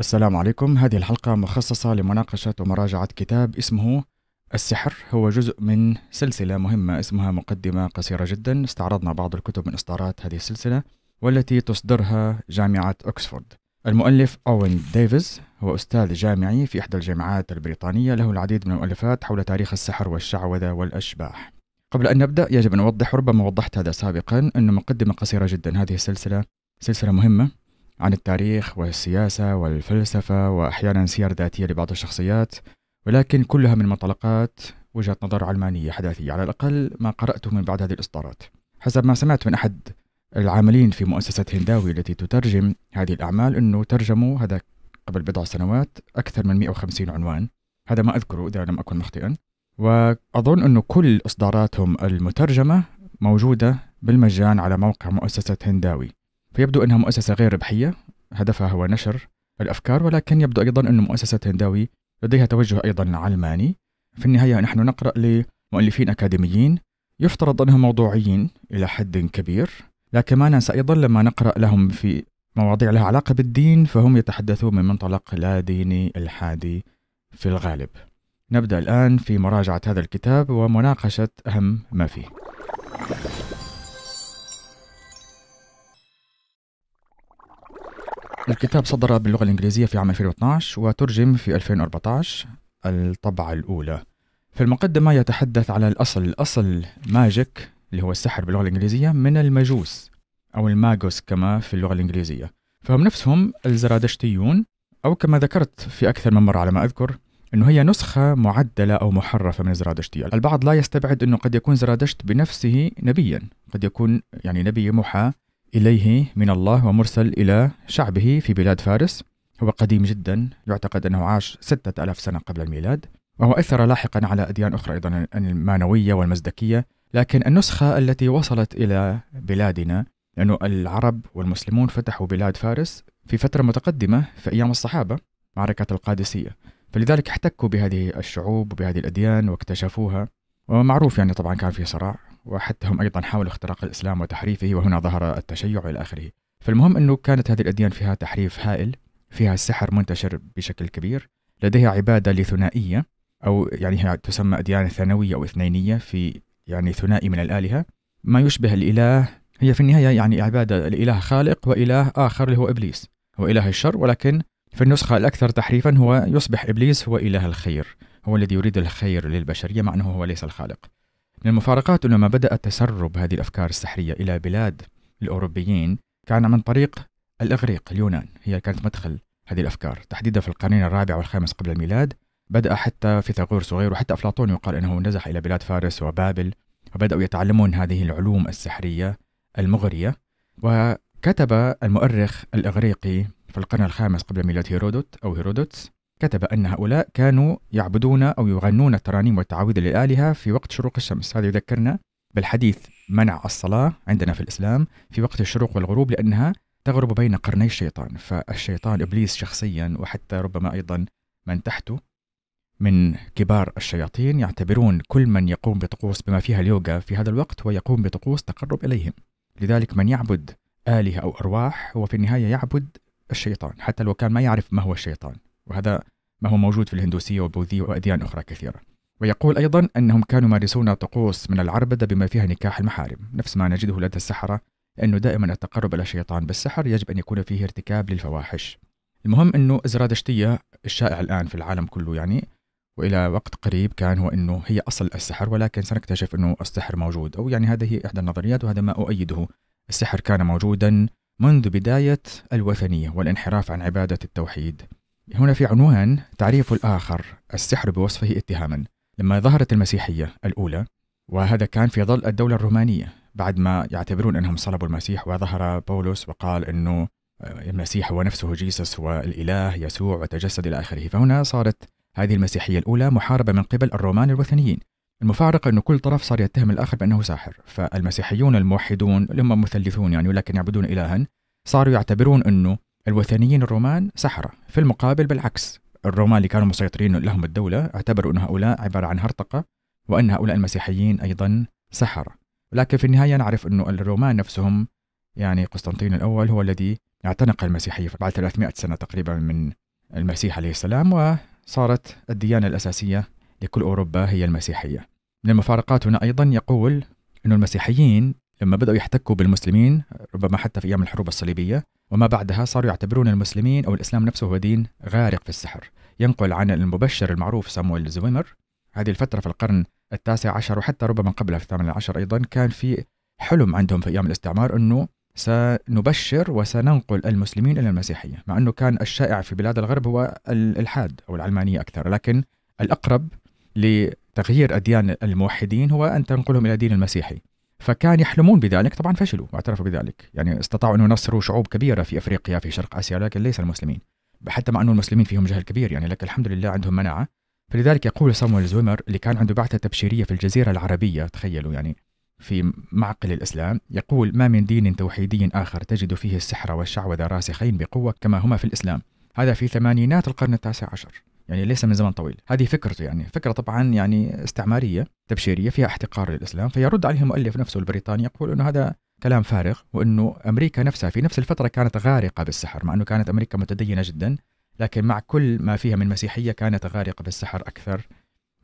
السلام عليكم هذه الحلقة مخصصة لمناقشة ومراجعة كتاب اسمه السحر هو جزء من سلسلة مهمة اسمها مقدمة قصيرة جدا استعرضنا بعض الكتب من إصدارات هذه السلسلة والتي تصدرها جامعة أكسفورد المؤلف أوين ديفيز هو أستاذ جامعي في إحدى الجامعات البريطانية له العديد من المؤلفات حول تاريخ السحر والشعوذة والأشباح قبل أن نبدأ يجب أن أوضح ربما وضحت هذا سابقا أن مقدمة قصيرة جدا هذه السلسلة سلسلة مهمة عن التاريخ والسياسة والفلسفة وأحيانا سير ذاتية لبعض الشخصيات ولكن كلها من منطلقات وجهة نظر علمانية حداثية على الأقل ما قرأته من بعد هذه الإصدارات حسب ما سمعت من أحد العاملين في مؤسسة هنداوي التي تترجم هذه الأعمال أنه ترجموا هذا قبل بضع سنوات أكثر من 150 عنوان هذا ما أذكره إذا لم أكن مخطئا وأظن أنه كل إصداراتهم المترجمة موجودة بالمجان على موقع مؤسسة هنداوي فيبدو أنها مؤسسة غير ربحية هدفها هو نشر الأفكار ولكن يبدو أيضا أن مؤسسة هنداوي لديها توجه أيضا علماني في النهاية نحن نقرأ لمؤلفين أكاديميين يفترض أنهم موضوعيين إلى حد كبير لكن ما ننسى أيضا لما نقرأ لهم في مواضيع لها علاقة بالدين فهم يتحدثون من منطلق لا ديني الحادي في الغالب نبدأ الآن في مراجعة هذا الكتاب ومناقشة أهم ما فيه الكتاب صدر باللغة الإنجليزية في عام 2012 وترجم في 2014 الطبعة الأولى في المقدمة يتحدث على الأصل الأصل ماجيك اللي هو السحر باللغة الإنجليزية من المجوس أو الماجوس كما في اللغة الإنجليزية فهم نفسهم الزرادشتيون أو كما ذكرت في أكثر من مرة على ما أذكر أنه هي نسخة معدلة أو محرفة من الزرادشتية البعض لا يستبعد أنه قد يكون زرادشت بنفسه نبيا قد يكون يعني نبي محا إليه من الله ومرسل إلى شعبه في بلاد فارس هو قديم جدا يعتقد أنه عاش ستة ألاف سنة قبل الميلاد وهو أثر لاحقا على أديان أخرى أيضا المانوية والمزدكية لكن النسخة التي وصلت إلى بلادنا لأن العرب والمسلمون فتحوا بلاد فارس في فترة متقدمة في أيام الصحابة معركة القادسية فلذلك احتكوا بهذه الشعوب وبهذه الأديان واكتشفوها ومعروف يعني طبعا كان في صراع وحتى هم أيضا حاولوا اختراق الإسلام وتحريفه وهنا ظهر التشيع إلى آخره فالمهم أنه كانت هذه الأديان فيها تحريف هائل فيها السحر منتشر بشكل كبير لديها عبادة لثنائية أو يعني هي تسمى أديان ثانوية أو اثنينية في يعني ثنائي من الآلهة ما يشبه الإله هي في النهاية يعني عبادة لإله خالق وإله آخر اللي هو إبليس هو إله الشر ولكن في النسخة الأكثر تحريفا هو يصبح إبليس هو إله الخير هو الذي يريد الخير للبشرية مع أنه هو ليس الخالق من المفارقات لما بدأ تسرب هذه الأفكار السحرية إلى بلاد الأوروبيين كان عن طريق الإغريق اليونان هي كانت مدخل هذه الأفكار تحديدا في القرنين الرابع والخامس قبل الميلاد بدأ حتى فيثاغور صغير وحتى أفلاطون يقال أنه نزح إلى بلاد فارس وبابل وبدأوا يتعلمون هذه العلوم السحرية المغرية وكتب المؤرخ الإغريقي في القرن الخامس قبل ميلاد هيرودوت أو هيرودوتس كتب أن هؤلاء كانوا يعبدون أو يغنون الترانيم والتعاويذ للآلهة في وقت شروق الشمس هذا يذكرنا بالحديث منع الصلاة عندنا في الإسلام في وقت الشروق والغروب لأنها تغرب بين قرني الشيطان فالشيطان إبليس شخصيا وحتى ربما أيضا من تحته من كبار الشياطين يعتبرون كل من يقوم بطقوس بما فيها اليوغا في هذا الوقت ويقوم بطقوس تقرب إليهم لذلك من يعبد آلهة أو أرواح هو في النهاية يعبد الشيطان حتى لو كان ما يعرف ما هو الشيطان وهذا ما هو موجود في الهندوسية والبوذية وأديان أخرى كثيرة ويقول أيضا أنهم كانوا يمارسون طقوس من العربدة بما فيها نكاح المحارم نفس ما نجده لدى السحرة لأنه دائما التقرب إلى الشيطان بالسحر يجب أن يكون فيه ارتكاب للفواحش المهم أنه الزرادشتية الشائع الآن في العالم كله يعني والى وقت قريب كان هو انه هي اصل السحر ولكن سنكتشف انه السحر موجود او يعني هذه احدى النظريات وهذا ما اؤيده السحر كان موجودا منذ بدايه الوثنيه والانحراف عن عباده التوحيد هنا في عنوان تعريف الآخر السحر بوصفه اتهاما لما ظهرت المسيحية الأولى وهذا كان في ظل الدولة الرومانية بعد ما يعتبرون أنهم صلبوا المسيح وظهر بولس وقال أنه آه، المسيح هو نفسه جيسس والإله يسوع وتجسد إلى آخره فهنا صارت هذه المسيحية الأولى محاربة من قبل الرومان الوثنيين المفارقة أنه كل طرف صار يتهم الآخر بأنه ساحر فالمسيحيون الموحدون اللي هم مثلثون يعني ولكن يعبدون إلها صاروا يعتبرون أنه الوثنيين الرومان سحرة في المقابل بالعكس الرومان اللي كانوا مسيطرين لهم الدولة اعتبروا أن هؤلاء عبارة عن هرطقة وأن هؤلاء المسيحيين أيضا سحرة لكن في النهاية نعرف أن الرومان نفسهم يعني قسطنطين الأول هو الذي اعتنق المسيحية بعد 300 سنة تقريبا من المسيح عليه السلام وصارت الديانة الأساسية لكل أوروبا هي المسيحية من المفارقات هنا أيضا يقول أن المسيحيين لما بدأوا يحتكوا بالمسلمين ربما حتى في أيام الحروب الصليبية وما بعدها صاروا يعتبرون المسلمين أو الإسلام نفسه هو دين غارق في السحر ينقل عن المبشر المعروف سامويل زويمر هذه الفترة في القرن التاسع عشر وحتى ربما قبلها في الثامن عشر أيضا كان في حلم عندهم في أيام الاستعمار أنه سنبشر وسننقل المسلمين إلى المسيحية مع أنه كان الشائع في بلاد الغرب هو الإلحاد أو العلمانية أكثر لكن الأقرب لتغيير أديان الموحدين هو أن تنقلهم إلى دين المسيحي فكان يحلمون بذلك طبعا فشلوا واعترفوا بذلك يعني استطاعوا أن ينصروا شعوب كبيرة في أفريقيا في شرق آسيا لكن ليس المسلمين حتى مع أن المسلمين فيهم جهل كبير يعني لكن الحمد لله عندهم مناعة فلذلك يقول صامويل زويمر اللي كان عنده بعثة تبشيرية في الجزيرة العربية تخيلوا يعني في معقل الإسلام يقول ما من دين توحيدي آخر تجد فيه السحر والشعوذة راسخين بقوة كما هما في الإسلام هذا في ثمانينات القرن التاسع عشر يعني ليس من زمن طويل هذه فكرته يعني فكرة طبعا يعني استعمارية تبشيرية فيها احتقار للإسلام فيرد عليه المؤلف نفسه البريطاني يقول أنه هذا كلام فارغ وأنه أمريكا نفسها في نفس الفترة كانت غارقة بالسحر مع أنه كانت أمريكا متدينة جدا لكن مع كل ما فيها من مسيحية كانت غارقة بالسحر أكثر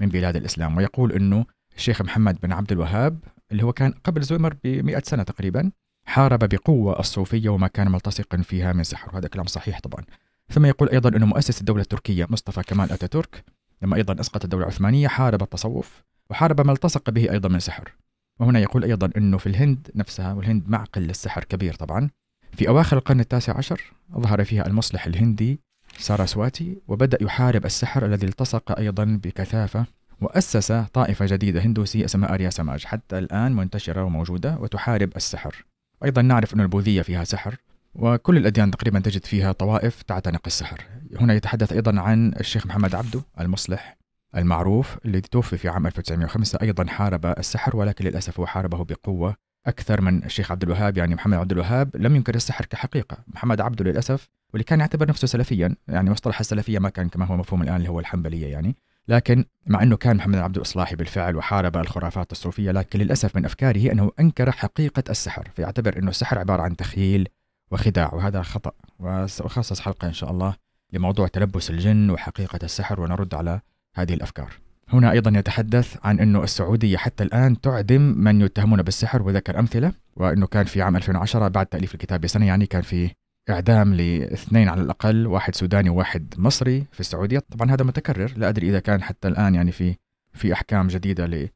من بلاد الإسلام ويقول أنه الشيخ محمد بن عبد الوهاب اللي هو كان قبل زويمر بمئة سنة تقريبا حارب بقوة الصوفية وما كان ملتصقا فيها من سحر وهذا كلام صحيح طبعا ثم يقول أيضا انه مؤسس الدولة التركية مصطفى كمال أتاتورك لما أيضا أسقط الدولة العثمانية حارب التصوف وحارب ما التصق به أيضا من سحر وهنا يقول أيضا أنه في الهند نفسها والهند معقل للسحر كبير طبعا في أواخر القرن التاسع عشر ظهر فيها المصلح الهندي ساراسواتي وبدأ يحارب السحر الذي التصق أيضا بكثافة وأسس طائفة جديدة هندوسية اسمها آريا سماج حتى الآن منتشرة وموجودة وتحارب السحر أيضا نعرف أن البوذية فيها سحر وكل الأديان تقريبا تجد فيها طوائف تعتنق السحر هنا يتحدث أيضا عن الشيخ محمد عبده المصلح المعروف الذي توفي في عام 1905 أيضا حارب السحر ولكن للأسف هو حاربه بقوة أكثر من الشيخ عبد الوهاب يعني محمد عبد الوهاب لم ينكر السحر كحقيقة محمد عبده للأسف واللي كان يعتبر نفسه سلفيا يعني مصطلح السلفية ما كان كما هو مفهوم الآن اللي هو الحنبلية يعني لكن مع أنه كان محمد عبد الإصلاحي بالفعل وحارب الخرافات الصوفية لكن للأسف من أفكاره أنه أنكر حقيقة السحر فيعتبر أنه السحر عبارة عن تخيل وخداع وهذا خطأ وسأخصص حلقة إن شاء الله لموضوع تلبس الجن وحقيقة السحر ونرد على هذه الأفكار هنا أيضا يتحدث عن أنه السعودية حتى الآن تعدم من يتهمون بالسحر وذكر أمثلة وأنه كان في عام 2010 بعد تأليف الكتاب بسنة يعني كان في إعدام لاثنين على الأقل واحد سوداني وواحد مصري في السعودية طبعا هذا متكرر لا أدري إذا كان حتى الآن يعني في في أحكام جديدة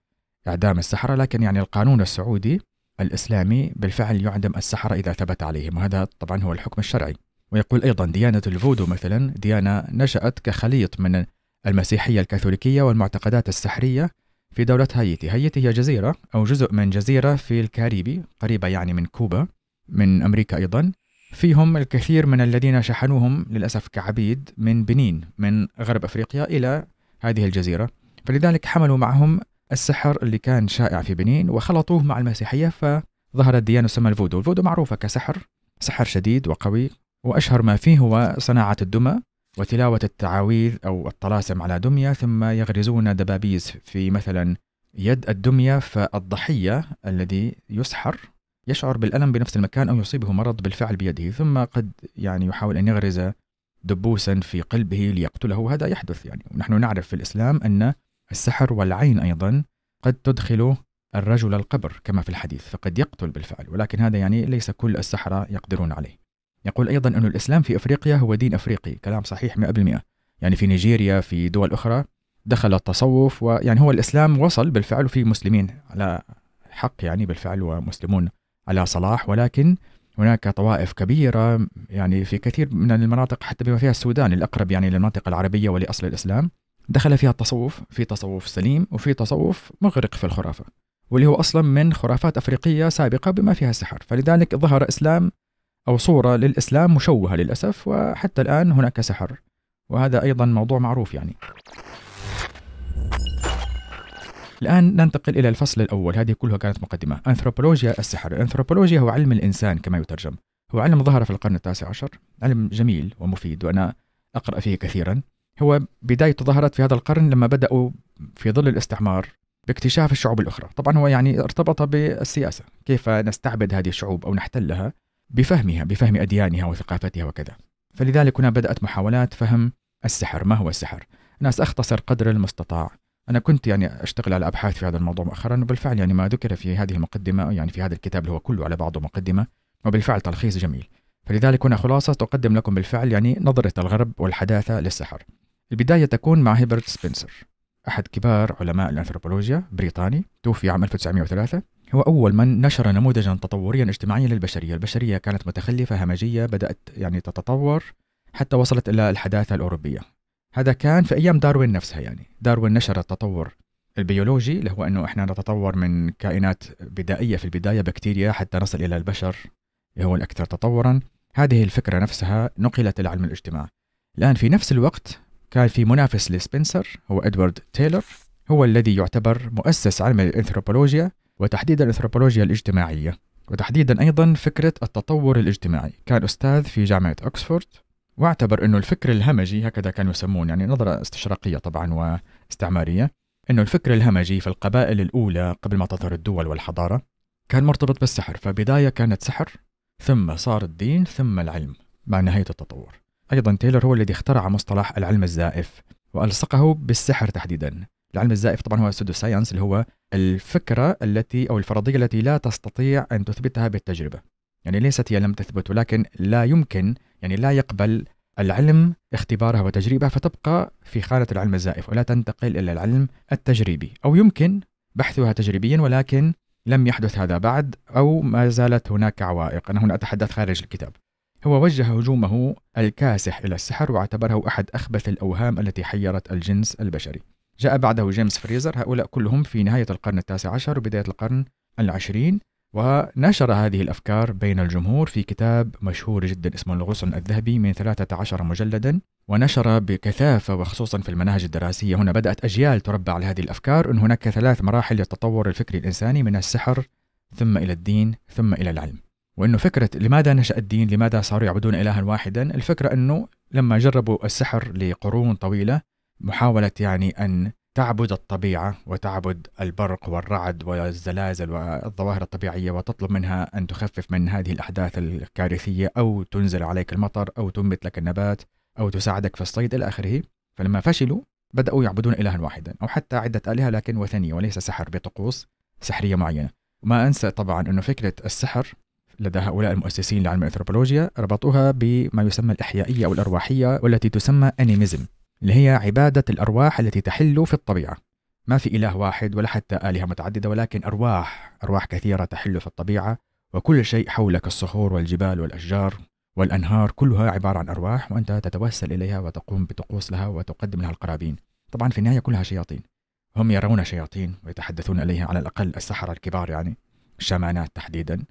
لإعدام السحرة لكن يعني القانون السعودي الإسلامي بالفعل يعدم السحرة إذا ثبت عليهم وهذا طبعا هو الحكم الشرعي ويقول أيضا ديانة الفودو مثلا ديانة نشأت كخليط من المسيحية الكاثوليكية والمعتقدات السحرية في دولة هايتي هايتي هي جزيرة أو جزء من جزيرة في الكاريبي قريبة يعني من كوبا من أمريكا أيضا فيهم الكثير من الذين شحنوهم للأسف كعبيد من بنين من غرب أفريقيا إلى هذه الجزيرة فلذلك حملوا معهم السحر اللي كان شائع في بنين وخلطوه مع المسيحية فظهرت ديانة تسمى الفودو الفودو معروفة كسحر سحر شديد وقوي وأشهر ما فيه هو صناعة الدمى وتلاوة التعاويذ أو الطلاسم على دمية ثم يغرزون دبابيس في مثلا يد الدمية فالضحية الذي يسحر يشعر بالألم بنفس المكان أو يصيبه مرض بالفعل بيده ثم قد يعني يحاول أن يغرز دبوسا في قلبه ليقتله هذا يحدث يعني ونحن نعرف في الإسلام أن السحر والعين أيضا قد تدخل الرجل القبر كما في الحديث فقد يقتل بالفعل ولكن هذا يعني ليس كل السحرة يقدرون عليه يقول أيضا أن الإسلام في أفريقيا هو دين أفريقي كلام صحيح 100% يعني في نيجيريا في دول أخرى دخل التصوف ويعني هو الإسلام وصل بالفعل وفي مسلمين على حق يعني بالفعل ومسلمون على صلاح ولكن هناك طوائف كبيرة يعني في كثير من المناطق حتى بما فيها السودان الأقرب يعني للمناطق العربية ولأصل الإسلام دخل فيها التصوف في تصوف سليم وفي تصوف مغرق في الخرافة واللي هو أصلا من خرافات أفريقية سابقة بما فيها السحر فلذلك ظهر إسلام أو صورة للإسلام مشوهة للأسف وحتى الآن هناك سحر وهذا أيضا موضوع معروف يعني الآن ننتقل إلى الفصل الأول هذه كلها كانت مقدمة أنثروبولوجيا السحر الأنثروبولوجيا هو علم الإنسان كما يترجم هو علم ظهر في القرن التاسع عشر علم جميل ومفيد وأنا أقرأ فيه كثيرا هو بدايته ظهرت في هذا القرن لما بدأوا في ظل الاستعمار باكتشاف الشعوب الأخرى طبعا هو يعني ارتبط بالسياسة كيف نستعبد هذه الشعوب أو نحتلها بفهمها بفهم أديانها وثقافتها وكذا فلذلك هنا بدأت محاولات فهم السحر ما هو السحر أنا أختصر قدر المستطاع أنا كنت يعني أشتغل على أبحاث في هذا الموضوع مؤخرا وبالفعل يعني ما ذكر في هذه المقدمة يعني في هذا الكتاب اللي هو كله على بعضه مقدمة وبالفعل تلخيص جميل فلذلك هنا خلاصة تقدم لكم بالفعل يعني نظرة الغرب والحداثة للسحر البداية تكون مع هيبرت سبنسر أحد كبار علماء الأنثروبولوجيا بريطاني توفي عام 1903 هو أول من نشر نموذجا تطوريا اجتماعيا للبشرية البشرية كانت متخلفة همجية بدأت يعني تتطور حتى وصلت إلى الحداثة الأوروبية هذا كان في أيام داروين نفسها يعني داروين نشر التطور البيولوجي اللي هو أنه إحنا نتطور من كائنات بدائية في البداية بكتيريا حتى نصل إلى البشر اللي هو الأكثر تطورا هذه الفكرة نفسها نقلت إلى علم الاجتماع الآن في نفس الوقت كان في منافس لسبنسر هو ادوارد تايلور هو الذي يعتبر مؤسس علم الانثروبولوجيا وتحديدا الانثروبولوجيا الاجتماعيه وتحديدا ايضا فكره التطور الاجتماعي كان استاذ في جامعه اوكسفورد واعتبر انه الفكر الهمجي هكذا كانوا يسمون يعني نظره استشراقيه طبعا واستعماريه انه الفكر الهمجي في القبائل الاولى قبل ما تظهر الدول والحضاره كان مرتبط بالسحر فبدايه كانت سحر ثم صار الدين ثم العلم مع نهايه التطور أيضا تايلور هو الذي اخترع مصطلح العلم الزائف وألصقه بالسحر تحديدا العلم الزائف طبعا هو السودو ساينس اللي هو الفكرة التي أو الفرضية التي لا تستطيع أن تثبتها بالتجربة يعني ليست هي لم تثبت ولكن لا يمكن يعني لا يقبل العلم اختبارها وتجريبها فتبقى في خانة العلم الزائف ولا تنتقل إلى العلم التجريبي أو يمكن بحثها تجريبيا ولكن لم يحدث هذا بعد أو ما زالت هناك عوائق أنا هنا أتحدث خارج الكتاب هو وجه هجومه الكاسح إلى السحر واعتبره أحد أخبث الأوهام التي حيرت الجنس البشري جاء بعده جيمس فريزر هؤلاء كلهم في نهاية القرن التاسع عشر وبداية القرن العشرين ونشر هذه الأفكار بين الجمهور في كتاب مشهور جدا اسمه الغصن الذهبي من 13 مجلدا ونشر بكثافة وخصوصا في المناهج الدراسية هنا بدأت أجيال تربى على هذه الأفكار أن هناك ثلاث مراحل للتطور الفكري الإنساني من السحر ثم إلى الدين ثم إلى العلم وانه فكره لماذا نشا الدين؟ لماذا صاروا يعبدون الها واحدا؟ الفكره انه لما جربوا السحر لقرون طويله محاوله يعني ان تعبد الطبيعه وتعبد البرق والرعد والزلازل والظواهر الطبيعيه وتطلب منها ان تخفف من هذه الاحداث الكارثيه او تنزل عليك المطر او تنبت لك النبات او تساعدك في الصيد الى اخره فلما فشلوا بداوا يعبدون الها واحدا او حتى عده الهه لكن وثنيه وليس سحر بطقوس سحريه معينه ما انسى طبعا انه فكره السحر لدى هؤلاء المؤسسين لعلم الأنثروبولوجيا ربطوها بما يسمى الإحيائية أو الأرواحية والتي تسمى أنيميزم اللي هي عبادة الأرواح التي تحل في الطبيعة ما في إله واحد ولا حتى آلهة متعددة ولكن أرواح أرواح كثيرة تحل في الطبيعة وكل شيء حولك الصخور والجبال والأشجار والأنهار كلها عبارة عن أرواح وأنت تتوسل إليها وتقوم بطقوس لها وتقدم لها القرابين طبعا في النهاية كلها شياطين هم يرون شياطين ويتحدثون إليها على الأقل السحرة الكبار يعني الشامانات تحديدا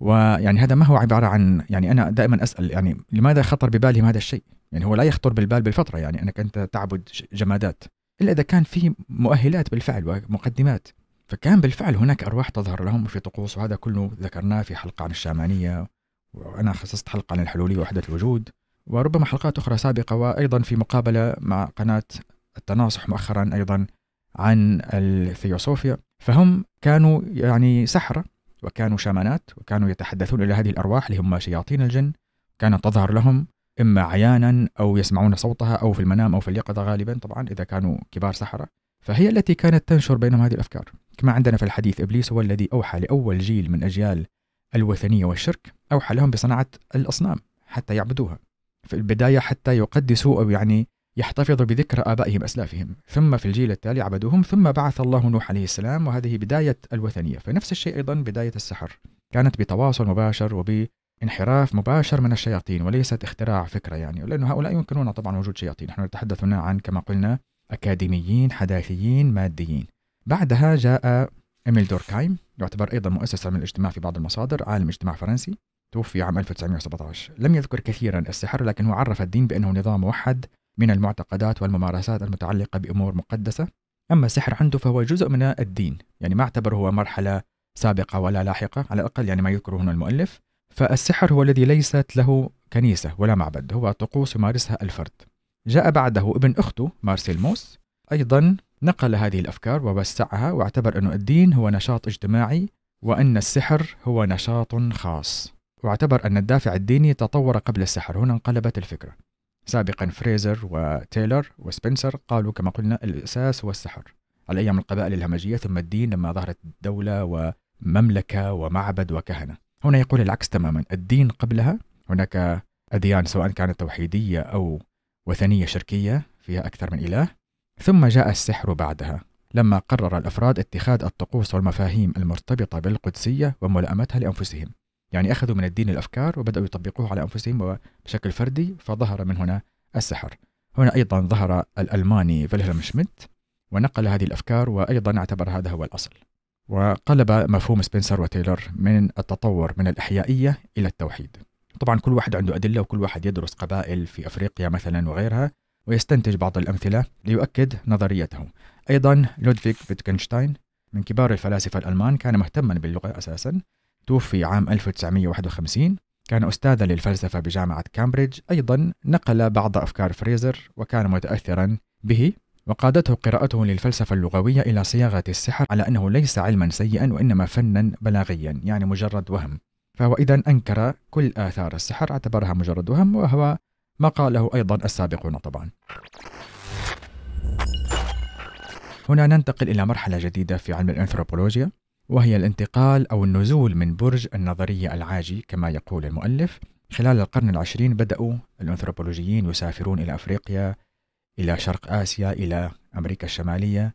ويعني هذا ما هو عباره عن يعني انا دائما اسال يعني لماذا خطر ببالهم هذا الشيء؟ يعني هو لا يخطر بالبال بالفطره يعني انك انت تعبد جمادات الا اذا كان في مؤهلات بالفعل ومقدمات فكان بالفعل هناك ارواح تظهر لهم في طقوس وهذا كله ذكرناه في حلقه عن الشامانيه وانا خصصت حلقه عن الحلوليه ووحده الوجود وربما حلقات اخرى سابقه وايضا في مقابله مع قناه التناصح مؤخرا ايضا عن الثيوسوفيا فهم كانوا يعني سحره وكانوا شامانات وكانوا يتحدثون إلى هذه الأرواح اللي هم شياطين الجن كانت تظهر لهم إما عيانا أو يسمعون صوتها أو في المنام أو في اليقظة غالبا طبعا إذا كانوا كبار سحرة فهي التي كانت تنشر بينهم هذه الأفكار كما عندنا في الحديث إبليس هو الذي أوحى لأول جيل من أجيال الوثنية والشرك أوحى لهم بصناعة الأصنام حتى يعبدوها في البداية حتى يقدسوا أو يعني يحتفظ بذكر آبائهم أسلافهم ثم في الجيل التالي عبدوهم ثم بعث الله نوح عليه السلام وهذه بداية الوثنية فنفس الشيء أيضا بداية السحر كانت بتواصل مباشر وبانحراف مباشر من الشياطين وليست اختراع فكرة يعني لأن هؤلاء يمكنون طبعا وجود شياطين نحن نتحدث هنا عن كما قلنا أكاديميين حداثيين ماديين بعدها جاء إميل دوركايم يعتبر أيضا مؤسس علم الاجتماع في بعض المصادر عالم اجتماع فرنسي توفي عام 1917 لم يذكر كثيرا السحر لكنه هو عرف الدين بأنه نظام موحد من المعتقدات والممارسات المتعلقة بأمور مقدسة أما السحر عنده فهو جزء من الدين يعني ما اعتبره هو مرحلة سابقة ولا لاحقة على الأقل يعني ما يذكره هنا المؤلف فالسحر هو الذي ليست له كنيسة ولا معبد هو طقوس يمارسها الفرد جاء بعده ابن أخته مارسيل موس أيضا نقل هذه الأفكار ووسعها واعتبر أن الدين هو نشاط اجتماعي وأن السحر هو نشاط خاص واعتبر أن الدافع الديني تطور قبل السحر هنا انقلبت الفكرة سابقا فريزر وتايلر وسبنسر قالوا كما قلنا الأساس هو السحر على أيام القبائل الهمجية ثم الدين لما ظهرت دولة ومملكة ومعبد وكهنة هنا يقول العكس تماما الدين قبلها هناك أديان سواء كانت توحيدية أو وثنية شركية فيها أكثر من إله ثم جاء السحر بعدها لما قرر الأفراد اتخاذ الطقوس والمفاهيم المرتبطة بالقدسية وملائمتها لأنفسهم يعني أخذوا من الدين الأفكار وبدأوا يطبقوها على أنفسهم بشكل فردي فظهر من هنا السحر هنا أيضا ظهر الألماني فيلهلم شميت ونقل هذه الأفكار وأيضا اعتبر هذا هو الأصل وقلب مفهوم سبنسر وتايلر من التطور من الإحيائية إلى التوحيد طبعا كل واحد عنده أدلة وكل واحد يدرس قبائل في أفريقيا مثلا وغيرها ويستنتج بعض الأمثلة ليؤكد نظريته أيضا لودفيك فيتكنشتاين من كبار الفلاسفة الألمان كان مهتما باللغة أساسا توفي عام 1951 كان أستاذا للفلسفة بجامعة كامبريدج أيضا نقل بعض أفكار فريزر وكان متأثرا به وقادته قراءته للفلسفة اللغوية إلى صياغة السحر على أنه ليس علما سيئا وإنما فنا بلاغيا يعني مجرد وهم فهو إذا أنكر كل آثار السحر اعتبرها مجرد وهم وهو ما قاله أيضا السابقون طبعا هنا ننتقل إلى مرحلة جديدة في علم الأنثروبولوجيا وهي الانتقال أو النزول من برج النظرية العاجي كما يقول المؤلف خلال القرن العشرين بدأوا الأنثروبولوجيين يسافرون إلى أفريقيا إلى شرق آسيا إلى أمريكا الشمالية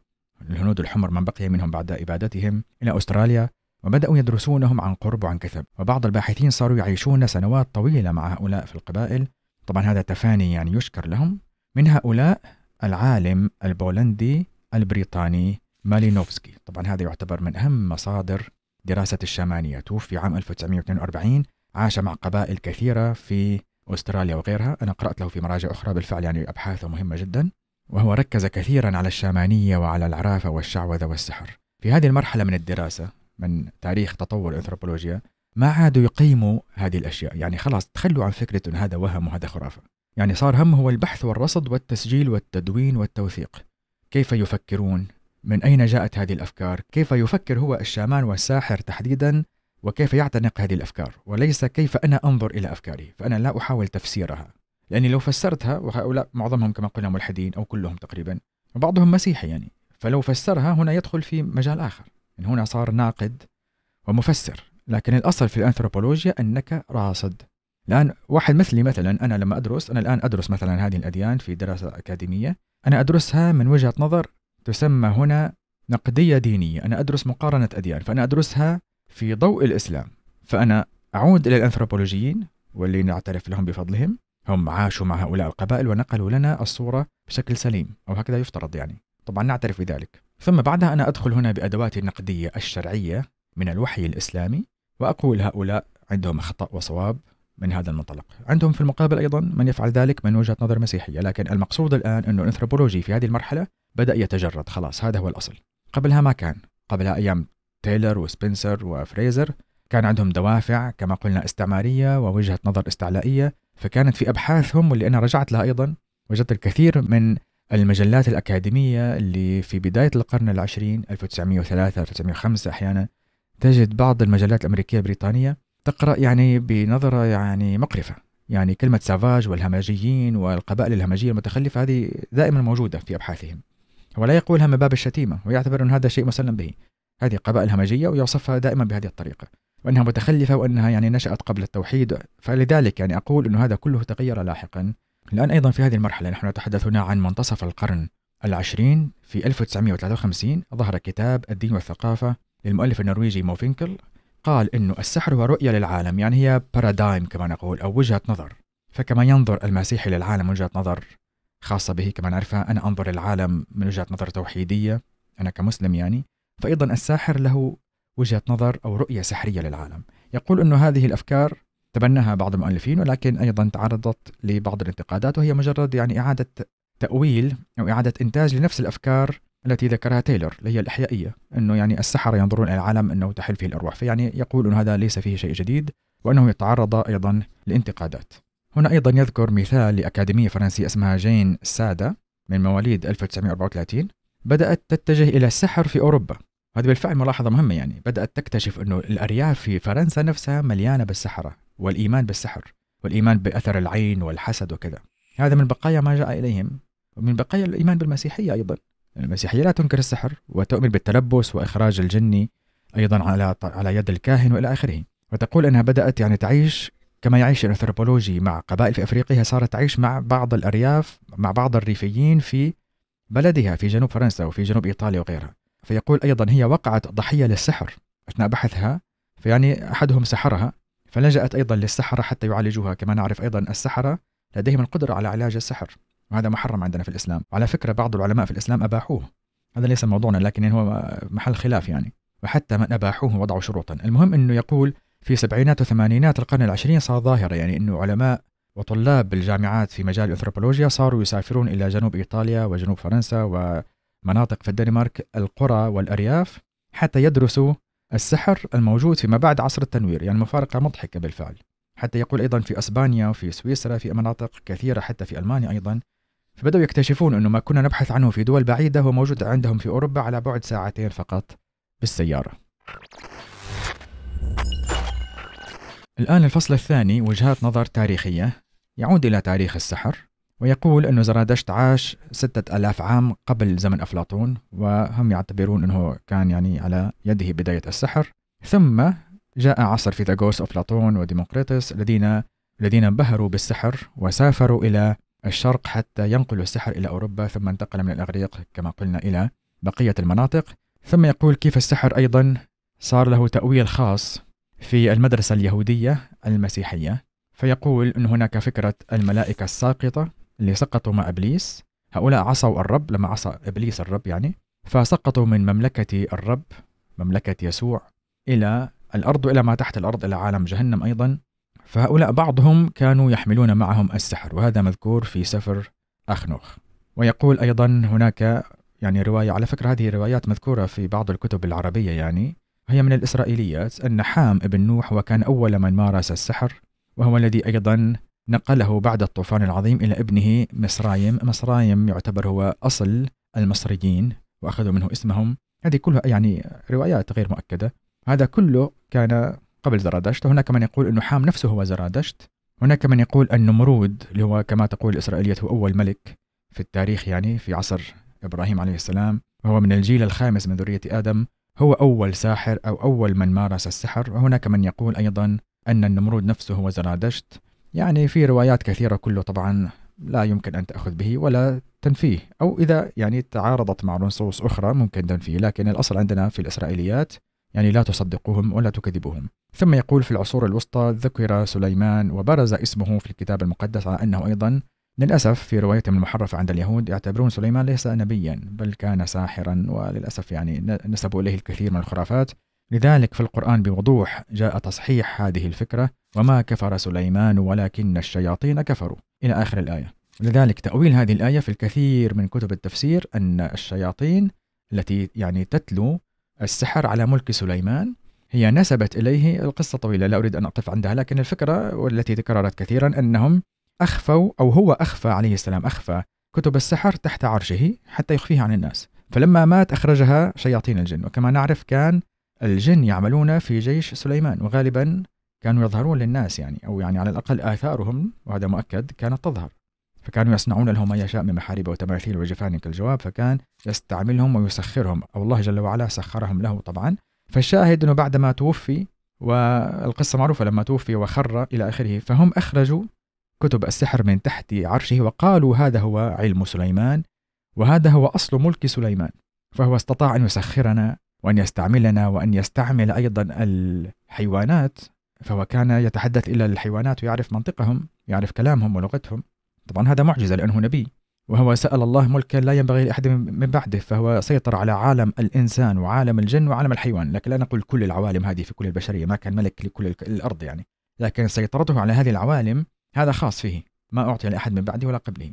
الهنود الحمر من بقي منهم بعد إبادتهم إلى أستراليا وبدأوا يدرسونهم عن قرب وعن كثب وبعض الباحثين صاروا يعيشون سنوات طويلة مع هؤلاء في القبائل طبعا هذا تفاني يعني يشكر لهم من هؤلاء العالم البولندي البريطاني مالينوفسكي طبعا هذا يعتبر من أهم مصادر دراسة الشامانية توفي عام 1942 عاش مع قبائل كثيرة في أستراليا وغيرها أنا قرأت له في مراجع أخرى بالفعل يعني أبحاثه مهمة جدا وهو ركز كثيرا على الشامانية وعلى العرافة والشعوذة والسحر في هذه المرحلة من الدراسة من تاريخ تطور الأنثروبولوجيا ما عادوا يقيموا هذه الأشياء يعني خلاص تخلوا عن فكرة أن هذا وهم وهذا خرافة يعني صار هم هو البحث والرصد والتسجيل والتدوين والتوثيق كيف يفكرون من أين جاءت هذه الأفكار؟ كيف يفكر هو الشامان والساحر تحديدا وكيف يعتنق هذه الأفكار وليس كيف أنا أنظر إلى أفكاري فأنا لا أحاول تفسيرها لأني يعني لو فسرتها وهؤلاء معظمهم كما قلنا ملحدين أو كلهم تقريبا وبعضهم مسيحي يعني فلو فسرها هنا يدخل في مجال آخر يعني هنا صار ناقد ومفسر لكن الأصل في الأنثروبولوجيا أنك راصد الآن واحد مثلي مثلا أنا لما أدرس أنا الآن أدرس مثلا هذه الأديان في دراسة أكاديمية أنا أدرسها من وجهة نظر تسمى هنا نقدية دينية أنا أدرس مقارنة أديان فأنا أدرسها في ضوء الإسلام فأنا أعود إلى الأنثروبولوجيين واللي نعترف لهم بفضلهم هم عاشوا مع هؤلاء القبائل ونقلوا لنا الصورة بشكل سليم أو هكذا يفترض يعني طبعا نعترف بذلك ثم بعدها أنا أدخل هنا بأدواتي النقدية الشرعية من الوحي الإسلامي وأقول هؤلاء عندهم خطأ وصواب من هذا المنطلق عندهم في المقابل أيضا من يفعل ذلك من وجهة نظر مسيحية لكن المقصود الآن أنه الأنثروبولوجي في هذه المرحلة بدأ يتجرد خلاص هذا هو الأصل قبلها ما كان قبلها أيام تايلر وسبنسر وفريزر كان عندهم دوافع كما قلنا استعمارية ووجهة نظر استعلائية فكانت في أبحاثهم واللي أنا رجعت لها أيضا وجدت الكثير من المجلات الأكاديمية اللي في بداية القرن العشرين 1903 1905 أحيانا تجد بعض المجلات الأمريكية البريطانية تقرأ يعني بنظرة يعني مقرفة يعني كلمة سافاج والهمجيين والقبائل الهمجية المتخلفة هذه دائما موجودة في أبحاثهم ولا يقولها من باب الشتيمة ويعتبر أن هذا شيء مسلم به هذه قبائل همجية ويوصفها دائما بهذه الطريقة وأنها متخلفة وأنها يعني نشأت قبل التوحيد فلذلك يعني أقول أن هذا كله تغير لاحقا الآن أيضا في هذه المرحلة نحن نتحدث هنا عن منتصف القرن العشرين في 1953 ظهر كتاب الدين والثقافة للمؤلف النرويجي موفينكل قال أنه السحر هو رؤية للعالم يعني هي بارادايم كما نقول أو وجهة نظر فكما ينظر المسيحي للعالم وجهة نظر خاصة به كما نعرفها أنا أنظر للعالم من وجهة نظر توحيدية أنا كمسلم يعني فأيضا الساحر له وجهة نظر أو رؤية سحرية للعالم يقول أن هذه الأفكار تبناها بعض المؤلفين ولكن أيضا تعرضت لبعض الانتقادات وهي مجرد يعني إعادة تأويل أو إعادة إنتاج لنفس الأفكار التي ذكرها تايلور اللي هي الإحيائية أنه يعني السحرة ينظرون إلى العالم أنه تحل فيه الأرواح فيعني يقول أن هذا ليس فيه شيء جديد وأنه يتعرض أيضا لانتقادات هنا أيضا يذكر مثال لأكاديمية فرنسية اسمها جين سادا من مواليد 1934 بدأت تتجه إلى السحر في أوروبا هذه بالفعل ملاحظة مهمة يعني بدأت تكتشف أنه الأرياف في فرنسا نفسها مليانة بالسحرة والإيمان بالسحر والإيمان بأثر العين والحسد وكذا هذا من بقايا ما جاء إليهم ومن بقايا الإيمان بالمسيحية أيضا المسيحية لا تنكر السحر وتؤمن بالتلبس وإخراج الجني أيضا على على يد الكاهن وإلى آخره وتقول أنها بدأت يعني تعيش كما يعيش الأنثروبولوجي مع قبائل في أفريقيا صارت تعيش مع بعض الأرياف مع بعض الريفيين في بلدها في جنوب فرنسا وفي جنوب إيطاليا وغيرها فيقول أيضا هي وقعت ضحية للسحر أثناء بحثها فيعني أحدهم سحرها فلجأت أيضا للسحرة حتى يعالجوها كما نعرف أيضا السحرة لديهم القدرة على علاج السحر وهذا محرم عندنا في الإسلام على فكرة بعض العلماء في الإسلام أباحوه هذا ليس موضوعنا لكن هو محل خلاف يعني وحتى من أباحوه وضعوا شروطا المهم أنه يقول في سبعينات وثمانينات القرن العشرين صار ظاهرة يعني أنه علماء وطلاب الجامعات في مجال الأنثروبولوجيا صاروا يسافرون إلى جنوب إيطاليا وجنوب فرنسا ومناطق في الدنمارك القرى والأرياف حتى يدرسوا السحر الموجود فيما بعد عصر التنوير يعني مفارقة مضحكة بالفعل حتى يقول أيضا في أسبانيا وفي سويسرا في مناطق كثيرة حتى في ألمانيا أيضا فبدأوا يكتشفون أنه ما كنا نبحث عنه في دول بعيدة هو موجود عندهم في أوروبا على بعد ساعتين فقط بالسيارة الآن الفصل الثاني وجهات نظر تاريخية يعود إلى تاريخ السحر ويقول أن زرادشت عاش ستة ألاف عام قبل زمن أفلاطون وهم يعتبرون أنه كان يعني على يده بداية السحر ثم جاء عصر فيثاغورس أفلاطون وديمقريطس الذين الذين انبهروا بالسحر وسافروا إلى الشرق حتى ينقلوا السحر إلى أوروبا ثم انتقل من الإغريق كما قلنا إلى بقية المناطق ثم يقول كيف السحر أيضا صار له تأويل خاص في المدرسة اليهودية المسيحية فيقول أن هناك فكرة الملائكة الساقطة اللي سقطوا مع إبليس هؤلاء عصوا الرب لما عصى إبليس الرب يعني فسقطوا من مملكة الرب مملكة يسوع إلى الأرض إلى ما تحت الأرض إلى عالم جهنم أيضا فهؤلاء بعضهم كانوا يحملون معهم السحر وهذا مذكور في سفر أخنوخ ويقول أيضا هناك يعني رواية على فكرة هذه الروايات مذكورة في بعض الكتب العربية يعني هي من الإسرائيليات أن حام ابن نوح وكان أول من مارس السحر وهو الذي أيضا نقله بعد الطوفان العظيم إلى ابنه مصرايم مصرايم يعتبر هو أصل المصريين وأخذوا منه اسمهم هذه كلها يعني روايات غير مؤكدة هذا كله كان قبل زرادشت وهناك من يقول أن حام نفسه هو زرادشت هناك من يقول أن نمرود اللي هو كما تقول الإسرائيلية هو أول ملك في التاريخ يعني في عصر إبراهيم عليه السلام وهو من الجيل الخامس من ذرية آدم هو أول ساحر أو أول من مارس السحر وهناك من يقول أيضا أن النمرود نفسه هو زرادشت يعني في روايات كثيرة كله طبعا لا يمكن أن تأخذ به ولا تنفيه أو إذا يعني تعارضت مع نصوص أخرى ممكن تنفيه لكن الأصل عندنا في الإسرائيليات يعني لا تصدقوهم ولا تكذبوهم ثم يقول في العصور الوسطى ذكر سليمان وبرز اسمه في الكتاب المقدس على أنه أيضا للأسف في روايتهم المحرفة عند اليهود يعتبرون سليمان ليس نبيا بل كان ساحرا وللأسف يعني نسبوا إليه الكثير من الخرافات لذلك في القرآن بوضوح جاء تصحيح هذه الفكرة وما كفر سليمان ولكن الشياطين كفروا إلى آخر الآية لذلك تأويل هذه الآية في الكثير من كتب التفسير أن الشياطين التي يعني تتلو السحر على ملك سليمان هي نسبت إليه القصة طويلة لا أريد أن أقف عندها لكن الفكرة والتي تكررت كثيرا أنهم أخفوا أو هو أخفى عليه السلام أخفى كتب السحر تحت عرشه حتى يخفيها عن الناس فلما مات أخرجها شياطين الجن وكما نعرف كان الجن يعملون في جيش سليمان وغالبا كانوا يظهرون للناس يعني أو يعني على الأقل آثارهم وهذا مؤكد كانت تظهر فكانوا يصنعون لهم ما يشاء من محاريب وتماثيل وجفان كالجواب فكان يستعملهم ويسخرهم أو الله جل وعلا سخرهم له طبعا فالشاهد أنه بعدما توفي والقصة معروفة لما توفي وخر إلى آخره فهم أخرجوا كتب السحر من تحت عرشه وقالوا هذا هو علم سليمان وهذا هو أصل ملك سليمان فهو استطاع أن يسخرنا وأن يستعملنا وأن يستعمل أيضا الحيوانات فهو كان يتحدث إلى الحيوانات ويعرف منطقهم يعرف كلامهم ولغتهم طبعا هذا معجزة لأنه نبي وهو سأل الله ملكا لا ينبغي لأحد من بعده فهو سيطر على عالم الإنسان وعالم الجن وعالم الحيوان لكن لا نقول كل العوالم هذه في كل البشرية ما كان ملك لكل الأرض يعني لكن سيطرته على هذه العوالم هذا خاص فيه ما أعطي لأحد من بعده ولا قبله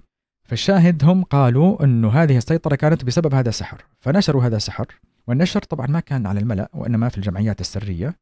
فالشاهد هم قالوا أنه هذه السيطرة كانت بسبب هذا السحر فنشروا هذا السحر والنشر طبعا ما كان على الملأ وإنما في الجمعيات السرية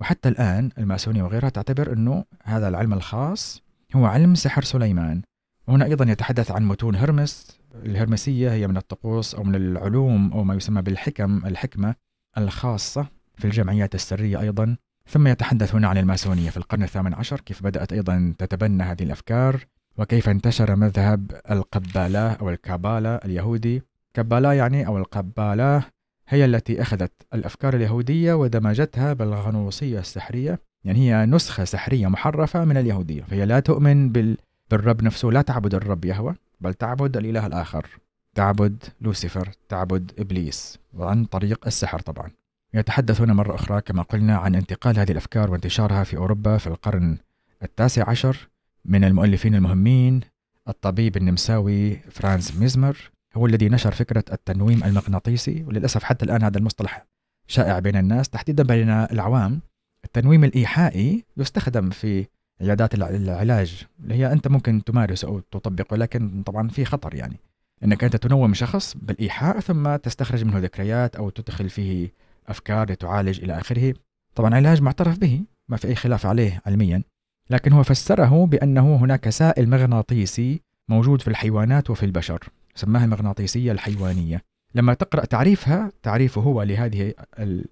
وحتى الآن الماسونية وغيرها تعتبر أنه هذا العلم الخاص هو علم سحر سليمان وهنا أيضا يتحدث عن متون هرمس الهرمسية هي من الطقوس أو من العلوم أو ما يسمى بالحكم الحكمة الخاصة في الجمعيات السرية أيضا ثم يتحدثون عن الماسونية في القرن الثامن عشر كيف بدأت أيضا تتبنى هذه الأفكار وكيف انتشر مذهب القبالة أو الكابالة اليهودي كابالة يعني أو القبالة هي التي أخذت الأفكار اليهودية ودمجتها بالغنوصية السحرية يعني هي نسخة سحرية محرفة من اليهودية فهي لا تؤمن بال... بالرب نفسه لا تعبد الرب يهوى بل تعبد الإله الآخر تعبد لوسيفر تعبد إبليس وعن طريق السحر طبعا يتحدثون مرة أخرى كما قلنا عن انتقال هذه الأفكار وانتشارها في أوروبا في القرن التاسع عشر من المؤلفين المهمين الطبيب النمساوي فرانز ميزمر هو الذي نشر فكرة التنويم المغناطيسي وللأسف حتى الآن هذا المصطلح شائع بين الناس تحديدا بين العوام التنويم الإيحائي يستخدم في عيادات العلاج اللي هي أنت ممكن تمارس أو تطبقه لكن طبعا في خطر يعني أنك أنت تنوم شخص بالإيحاء ثم تستخرج منه ذكريات أو تدخل فيه أفكار لتعالج إلى آخره طبعا علاج معترف به ما في أي خلاف عليه علميا لكن هو فسره بأنه هناك سائل مغناطيسي موجود في الحيوانات وفي البشر سماها المغناطيسية الحيوانية لما تقرأ تعريفها تعريفه هو لهذه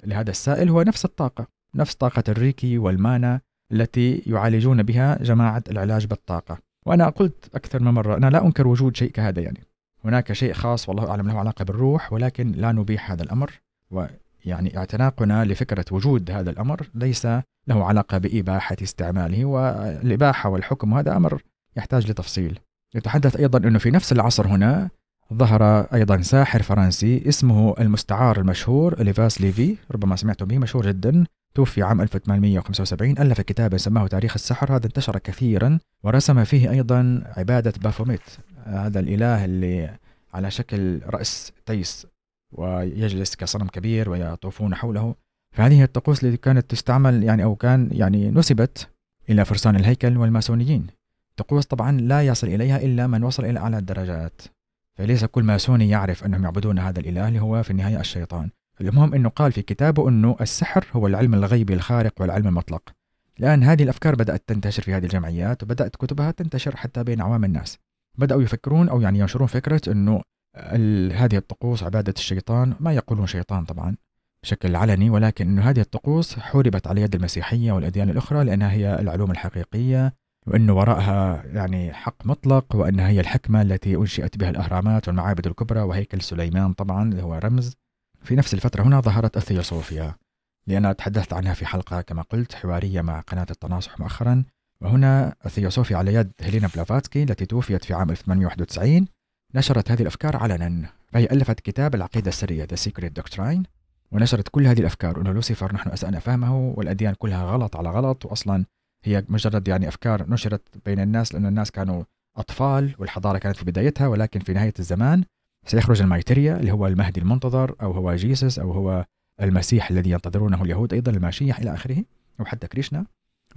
لهذا السائل هو نفس الطاقة نفس طاقة الريكي والمانا التي يعالجون بها جماعة العلاج بالطاقة وأنا قلت أكثر من مرة أنا لا أنكر وجود شيء كهذا يعني هناك شيء خاص والله أعلم له علاقة بالروح ولكن لا نبيح هذا الأمر يعني اعتناقنا لفكرة وجود هذا الأمر ليس له علاقة بإباحة استعماله والإباحة والحكم هذا أمر يحتاج لتفصيل يتحدث أيضا أنه في نفس العصر هنا ظهر أيضا ساحر فرنسي اسمه المستعار المشهور ليفاس ليفي ربما سمعتم به مشهور جدا توفي عام 1875 ألف كتابا سماه تاريخ السحر هذا انتشر كثيرا ورسم فيه أيضا عبادة بافوميت هذا الإله اللي على شكل رأس تيس ويجلس كصنم كبير ويطوفون حوله فهذه الطقوس التي كانت تستعمل يعني أو كان يعني نسبت إلى فرسان الهيكل والماسونيين طقوس طبعا لا يصل إليها إلا من وصل إلى أعلى الدرجات فليس كل ماسوني يعرف أنهم يعبدون هذا الإله اللي هو في النهاية الشيطان المهم أنه قال في كتابه أنه السحر هو العلم الغيبي الخارق والعلم المطلق الآن هذه الأفكار بدأت تنتشر في هذه الجمعيات وبدأت كتبها تنتشر حتى بين عوام الناس بدأوا يفكرون أو يعني ينشرون فكرة أنه هذه الطقوس عبادة الشيطان ما يقولون شيطان طبعا بشكل علني ولكن أن هذه الطقوس حوربت على يد المسيحية والأديان الأخرى لأنها هي العلوم الحقيقية وأنه وراءها يعني حق مطلق وأنها هي الحكمة التي أنشئت بها الأهرامات والمعابد الكبرى وهيكل سليمان طبعا اللي هو رمز في نفس الفترة هنا ظهرت الثيوصوفيا لأن تحدثت عنها في حلقة كما قلت حوارية مع قناة التناصح مؤخرا وهنا الثيوصوفيا على يد هيلينا بلافاتسكي التي توفيت في عام 1891 نشرت هذه الأفكار علنا فهي ألفت كتاب العقيدة السرية The Secret Doctrine ونشرت كل هذه الأفكار أنه لوسيفر نحن أسأنا فهمه والأديان كلها غلط على غلط وأصلا هي مجرد يعني أفكار نشرت بين الناس لأن الناس كانوا أطفال والحضارة كانت في بدايتها ولكن في نهاية الزمان سيخرج المايتريا اللي هو المهدي المنتظر أو هو جيسس أو هو المسيح الذي ينتظرونه اليهود أيضا الماشيح إلى آخره أو حتى كريشنا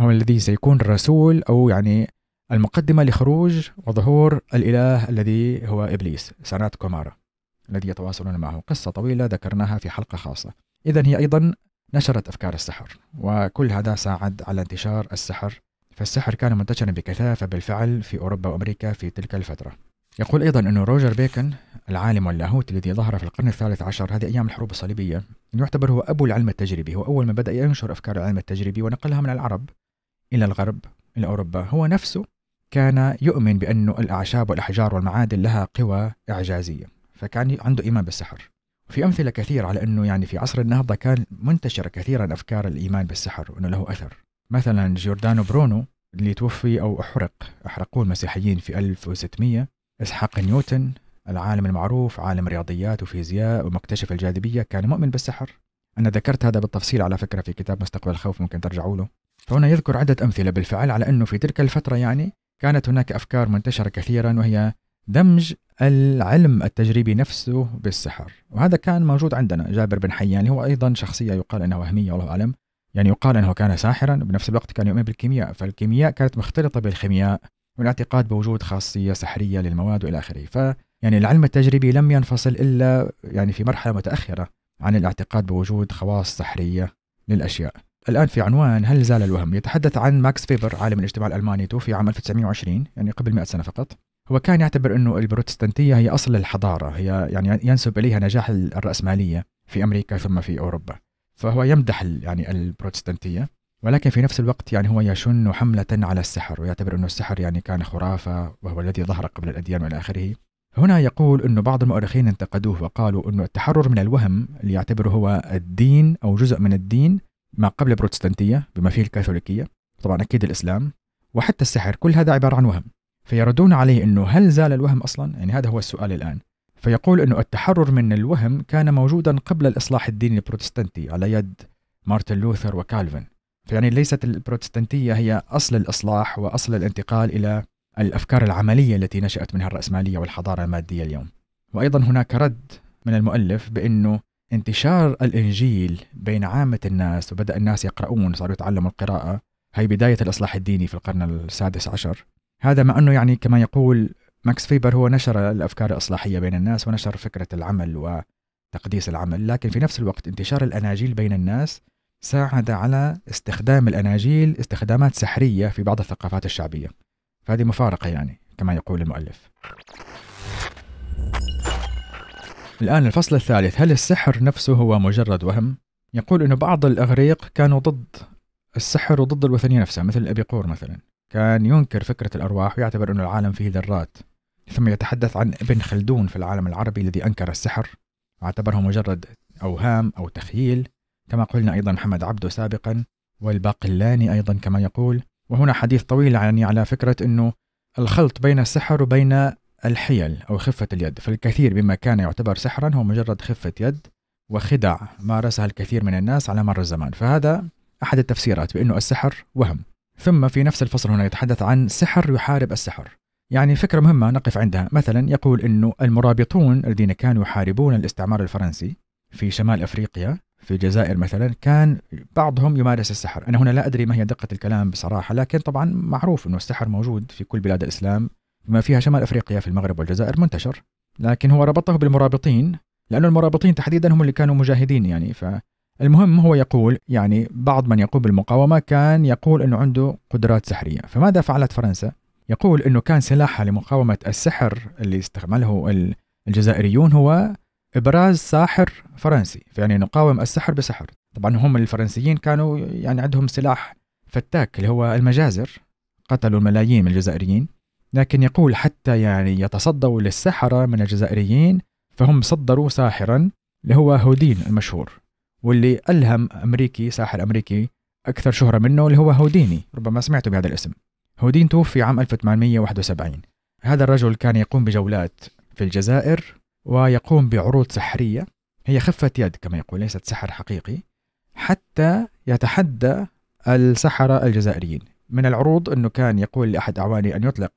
هو الذي سيكون رسول أو يعني المقدمة لخروج وظهور الإله الذي هو إبليس سانات كومارا الذي يتواصلون معه قصة طويلة ذكرناها في حلقة خاصة إذا هي أيضا نشرت أفكار السحر وكل هذا ساعد على انتشار السحر فالسحر كان منتشرا بكثافة بالفعل في أوروبا وأمريكا في تلك الفترة يقول أيضا أن روجر بيكن العالم واللاهوت الذي ظهر في القرن الثالث عشر هذه أيام الحروب الصليبية يعتبر هو أبو العلم التجريبي هو أول من بدأ ينشر أفكار العلم التجريبي ونقلها من العرب إلى الغرب إلى أوروبا هو نفسه كان يؤمن بأن الأعشاب والأحجار والمعادن لها قوى إعجازية فكان عنده إيمان بالسحر في أمثلة كثيرة على أنه يعني في عصر النهضة كان منتشر كثيرا أفكار الإيمان بالسحر وأنه له أثر مثلا جوردانو برونو اللي توفي أو أحرق أحرقوه المسيحيين في 1600 إسحاق نيوتن العالم المعروف عالم رياضيات وفيزياء ومكتشف الجاذبية كان مؤمن بالسحر أنا ذكرت هذا بالتفصيل على فكرة في كتاب مستقبل الخوف ممكن ترجعوا له فهنا يذكر عدة أمثلة بالفعل على أنه في تلك الفترة يعني كانت هناك أفكار منتشرة كثيرا وهي دمج العلم التجريبي نفسه بالسحر وهذا كان موجود عندنا جابر بن حيان هو أيضا شخصية يقال أنها وهمية والله أعلم يعني يقال أنه كان ساحرا بنفس الوقت كان يؤمن بالكيمياء فالكيمياء كانت مختلطة بالخيمياء والاعتقاد بوجود خاصية سحرية للمواد وإلى آخره ف يعني العلم التجريبي لم ينفصل إلا يعني في مرحلة متأخرة عن الاعتقاد بوجود خواص سحرية للأشياء الآن في عنوان هل زال الوهم يتحدث عن ماكس فيبر عالم الاجتماع الألماني توفي عام 1920 يعني قبل 100 سنة فقط هو كان يعتبر أنه البروتستانتية هي أصل الحضارة هي يعني ينسب إليها نجاح الرأسمالية في أمريكا ثم في أوروبا فهو يمدح يعني البروتستانتية ولكن في نفس الوقت يعني هو يشن حملة على السحر ويعتبر أنه السحر يعني كان خرافة وهو الذي ظهر قبل الأديان وإلى آخره هنا يقول أن بعض المؤرخين انتقدوه وقالوا أن التحرر من الوهم اللي يعتبره هو الدين أو جزء من الدين ما قبل البروتستانتية بما فيه الكاثوليكية طبعا أكيد الإسلام وحتى السحر كل هذا عبارة عن وهم فيردون عليه أنه هل زال الوهم أصلا؟ يعني هذا هو السؤال الآن فيقول أنه التحرر من الوهم كان موجودا قبل الإصلاح الديني البروتستانتي على يد مارتن لوثر وكالفن فيعني ليست البروتستانتية هي أصل الإصلاح وأصل الانتقال إلى الأفكار العملية التي نشأت منها الرأسمالية والحضارة المادية اليوم وأيضا هناك رد من المؤلف بأنه انتشار الإنجيل بين عامة الناس وبدأ الناس يقرؤون صاروا يتعلموا القراءة هي بداية الإصلاح الديني في القرن السادس عشر هذا مع أنه يعني كما يقول ماكس فيبر هو نشر الأفكار الإصلاحية بين الناس ونشر فكرة العمل وتقديس العمل لكن في نفس الوقت انتشار الأناجيل بين الناس ساعد على استخدام الأناجيل استخدامات سحرية في بعض الثقافات الشعبية فهذه مفارقة يعني كما يقول المؤلف الآن الفصل الثالث هل السحر نفسه هو مجرد وهم؟ يقول أن بعض الأغريق كانوا ضد السحر وضد الوثنية نفسها مثل أبيقور مثلا كان ينكر فكرة الأرواح ويعتبر أن العالم فيه ذرات ثم يتحدث عن ابن خلدون في العالم العربي الذي أنكر السحر واعتبره مجرد أوهام أو تخيل كما قلنا أيضا محمد عبده سابقا والباقلاني أيضا كما يقول وهنا حديث طويل يعني على فكرة أنه الخلط بين السحر وبين الحيل أو خفة اليد فالكثير مما كان يعتبر سحرا هو مجرد خفة يد وخدع مارسها الكثير من الناس على مر الزمان فهذا أحد التفسيرات بأنه السحر وهم ثم في نفس الفصل هنا يتحدث عن سحر يحارب السحر يعني فكرة مهمة نقف عندها مثلا يقول أنه المرابطون الذين كانوا يحاربون الاستعمار الفرنسي في شمال أفريقيا في الجزائر مثلا كان بعضهم يمارس السحر أنا هنا لا أدري ما هي دقة الكلام بصراحة لكن طبعا معروف أنه السحر موجود في كل بلاد الإسلام بما فيها شمال افريقيا في المغرب والجزائر منتشر لكن هو ربطه بالمرابطين لأن المرابطين تحديدا هم اللي كانوا مجاهدين يعني فالمهم هو يقول يعني بعض من يقوم بالمقاومة كان يقول أنه عنده قدرات سحرية فماذا فعلت فرنسا؟ يقول أنه كان سلاحها لمقاومة السحر اللي استعمله الجزائريون هو إبراز ساحر فرنسي فيعني نقاوم السحر بسحر طبعا هم الفرنسيين كانوا يعني عندهم سلاح فتاك اللي هو المجازر قتلوا الملايين من الجزائريين لكن يقول حتى يعني يتصدوا للسحرة من الجزائريين فهم صدروا ساحرا اللي هو هودين المشهور واللي ألهم أمريكي ساحر أمريكي أكثر شهرة منه اللي هو هوديني ربما سمعتوا بهذا الاسم هودين توفي عام 1871 هذا الرجل كان يقوم بجولات في الجزائر ويقوم بعروض سحرية هي خفة يد كما يقول ليست سحر حقيقي حتى يتحدى السحرة الجزائريين من العروض أنه كان يقول لأحد أعوانه أن يطلق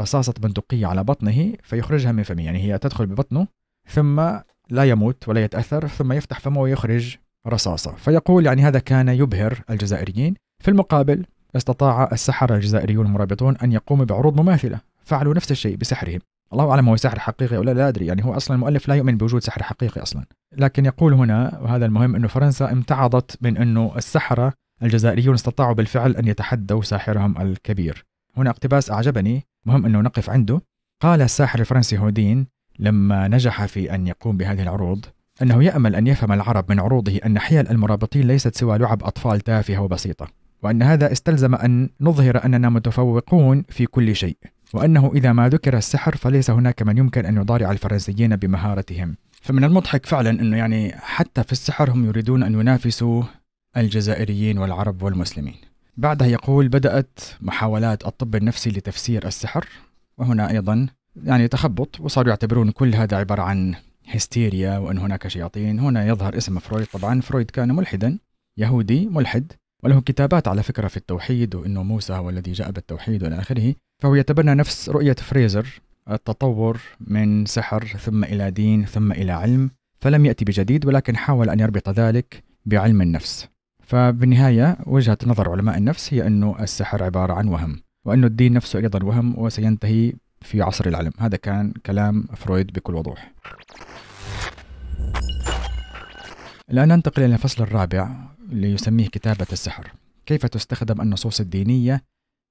رصاصة بندقية على بطنه فيخرجها من فمه يعني هي تدخل ببطنه ثم لا يموت ولا يتأثر ثم يفتح فمه ويخرج رصاصة فيقول يعني هذا كان يبهر الجزائريين في المقابل استطاع السحرة الجزائريون المرابطون أن يقوموا بعروض مماثلة فعلوا نفس الشيء بسحرهم الله أعلم هو سحر حقيقي أو لا لا أدري يعني هو أصلا المؤلف لا يؤمن بوجود سحر حقيقي أصلا لكن يقول هنا وهذا المهم أنه فرنسا امتعضت من أنه السحرة الجزائريون استطاعوا بالفعل أن يتحدوا ساحرهم الكبير هنا اقتباس أعجبني مهم أنه نقف عنده قال الساحر الفرنسي هودين لما نجح في أن يقوم بهذه العروض أنه يأمل أن يفهم العرب من عروضه أن حيل المرابطين ليست سوى لعب أطفال تافهة وبسيطة وأن هذا استلزم أن نظهر أننا متفوقون في كل شيء وأنه إذا ما ذكر السحر فليس هناك من يمكن أن يضارع الفرنسيين بمهارتهم فمن المضحك فعلا أنه يعني حتى في السحر هم يريدون أن ينافسوا الجزائريين والعرب والمسلمين بعدها يقول بدأت محاولات الطب النفسي لتفسير السحر وهنا أيضا يعني تخبط وصاروا يعتبرون كل هذا عبارة عن هستيريا وأن هناك شياطين هنا يظهر اسم فرويد طبعا فرويد كان ملحدا يهودي ملحد وله كتابات على فكرة في التوحيد وأنه موسى هو الذي جاء بالتوحيد وإلى آخره فهو يتبنى نفس رؤية فريزر التطور من سحر ثم إلى دين ثم إلى علم فلم يأتي بجديد ولكن حاول أن يربط ذلك بعلم النفس فبالنهاية وجهة نظر علماء النفس هي أنه السحر عبارة عن وهم وأنه الدين نفسه أيضا وهم وسينتهي في عصر العلم هذا كان كلام فرويد بكل وضوح الآن ننتقل إلى الفصل الرابع اللي يسميه كتابة السحر كيف تستخدم النصوص الدينية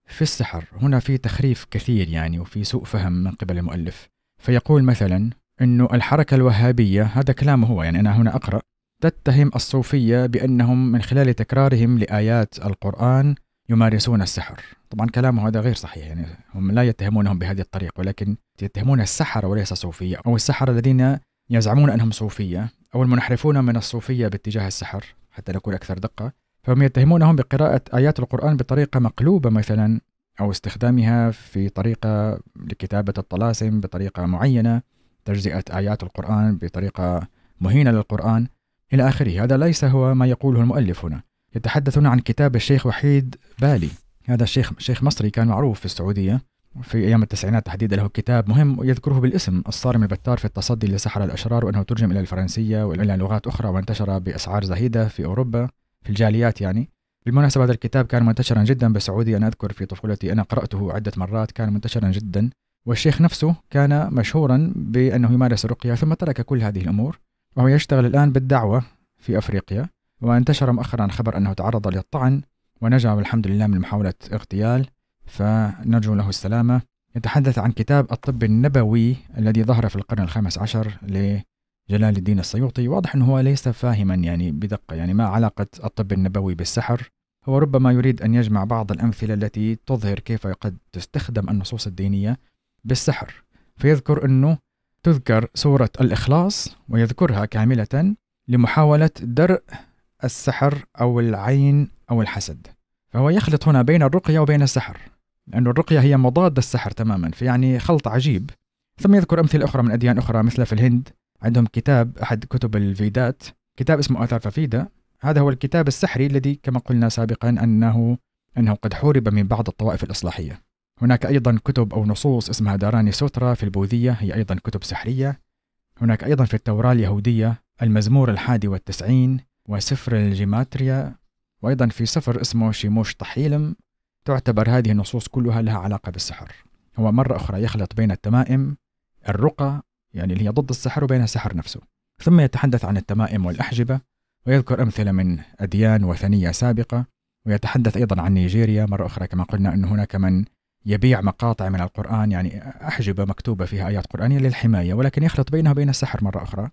في السحر هنا في تخريف كثير يعني وفي سوء فهم من قبل المؤلف فيقول مثلا أنه الحركة الوهابية هذا كلامه هو يعني أنا هنا أقرأ تتهم الصوفية بأنهم من خلال تكرارهم لآيات القرآن يمارسون السحر طبعا كلامه هذا غير صحيح يعني هم لا يتهمونهم بهذه الطريقة ولكن يتهمون السحرة وليس صوفية أو السحرة الذين يزعمون أنهم صوفية أو المنحرفون من الصوفية باتجاه السحر حتى نكون أكثر دقة فهم يتهمونهم بقراءة آيات القرآن بطريقة مقلوبة مثلا أو استخدامها في طريقة لكتابة الطلاسم بطريقة معينة تجزئة آيات القرآن بطريقة مهينة للقرآن إلى آخره هذا ليس هو ما يقوله المؤلف هنا يتحدثون عن كتاب الشيخ وحيد بالي هذا الشيخ شيخ مصري كان معروف في السعودية في أيام التسعينات تحديدا له كتاب مهم يذكره بالاسم الصارم البتار في التصدي لسحر الأشرار وأنه ترجم إلى الفرنسية وإلى لغات أخرى وانتشر بأسعار زهيدة في أوروبا في الجاليات يعني بالمناسبة هذا الكتاب كان منتشرا جدا بالسعودية أنا أذكر في طفولتي أنا قرأته عدة مرات كان منتشرا جدا والشيخ نفسه كان مشهورا بأنه يمارس الرقية ثم ترك كل هذه الأمور وهو يشتغل الآن بالدعوة في أفريقيا وانتشر مؤخرا خبر أنه تعرض للطعن ونجا والحمد لله من محاولة اغتيال فنرجو له السلامة يتحدث عن كتاب الطب النبوي الذي ظهر في القرن الخامس عشر لجلال الدين السيوطي واضح أنه هو ليس فاهما يعني بدقة يعني ما علاقة الطب النبوي بالسحر هو ربما يريد أن يجمع بعض الأمثلة التي تظهر كيف قد تستخدم النصوص الدينية بالسحر فيذكر أنه تذكر سورة الإخلاص ويذكرها كاملة لمحاولة درء السحر أو العين أو الحسد فهو يخلط هنا بين الرقية وبين السحر لأن الرقية هي مضاد السحر تماما فيعني خلط عجيب ثم يذكر أمثلة أخرى من أديان أخرى مثل في الهند عندهم كتاب أحد كتب الفيدات كتاب اسمه آثار ففيدة هذا هو الكتاب السحري الذي كما قلنا سابقا أنه أنه قد حورب من بعض الطوائف الإصلاحية هناك أيضا كتب أو نصوص اسمها داراني سوترا في البوذية هي أيضا كتب سحرية هناك أيضا في التوراة اليهودية المزمور الحادي والتسعين وسفر الجيماتريا وأيضا في سفر اسمه شيموش طحيلم تعتبر هذه النصوص كلها لها علاقة بالسحر هو مرة أخرى يخلط بين التمائم الرقى يعني اللي هي ضد السحر وبين السحر نفسه ثم يتحدث عن التمائم والأحجبة ويذكر أمثلة من أديان وثنية سابقة ويتحدث أيضا عن نيجيريا مرة أخرى كما قلنا أن هناك من يبيع مقاطع من القرآن يعني أحجبة مكتوبة فيها آيات قرآنية للحماية ولكن يخلط بينها وبين السحر مرة أخرى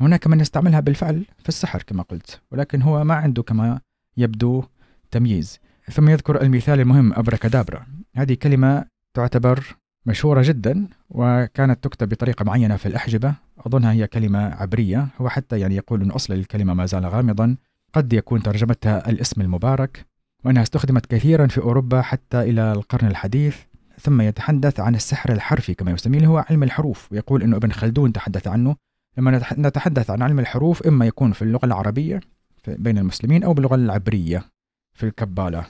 هناك من يستعملها بالفعل في السحر كما قلت ولكن هو ما عنده كما يبدو تمييز ثم يذكر المثال المهم أبركادابرا هذه كلمة تعتبر مشهورة جدا وكانت تكتب بطريقة معينة في الأحجبة أظنها هي كلمة عبرية هو حتى يعني يقول أن أصل الكلمة ما زال غامضا قد يكون ترجمتها الاسم المبارك وأنها استخدمت كثيرا في أوروبا حتى إلى القرن الحديث ثم يتحدث عن السحر الحرفي كما يسميه اللي هو علم الحروف ويقول أنه ابن خلدون تحدث عنه لما نتحدث عن علم الحروف إما يكون في اللغة العربية بين المسلمين أو باللغة العبرية في الكبالة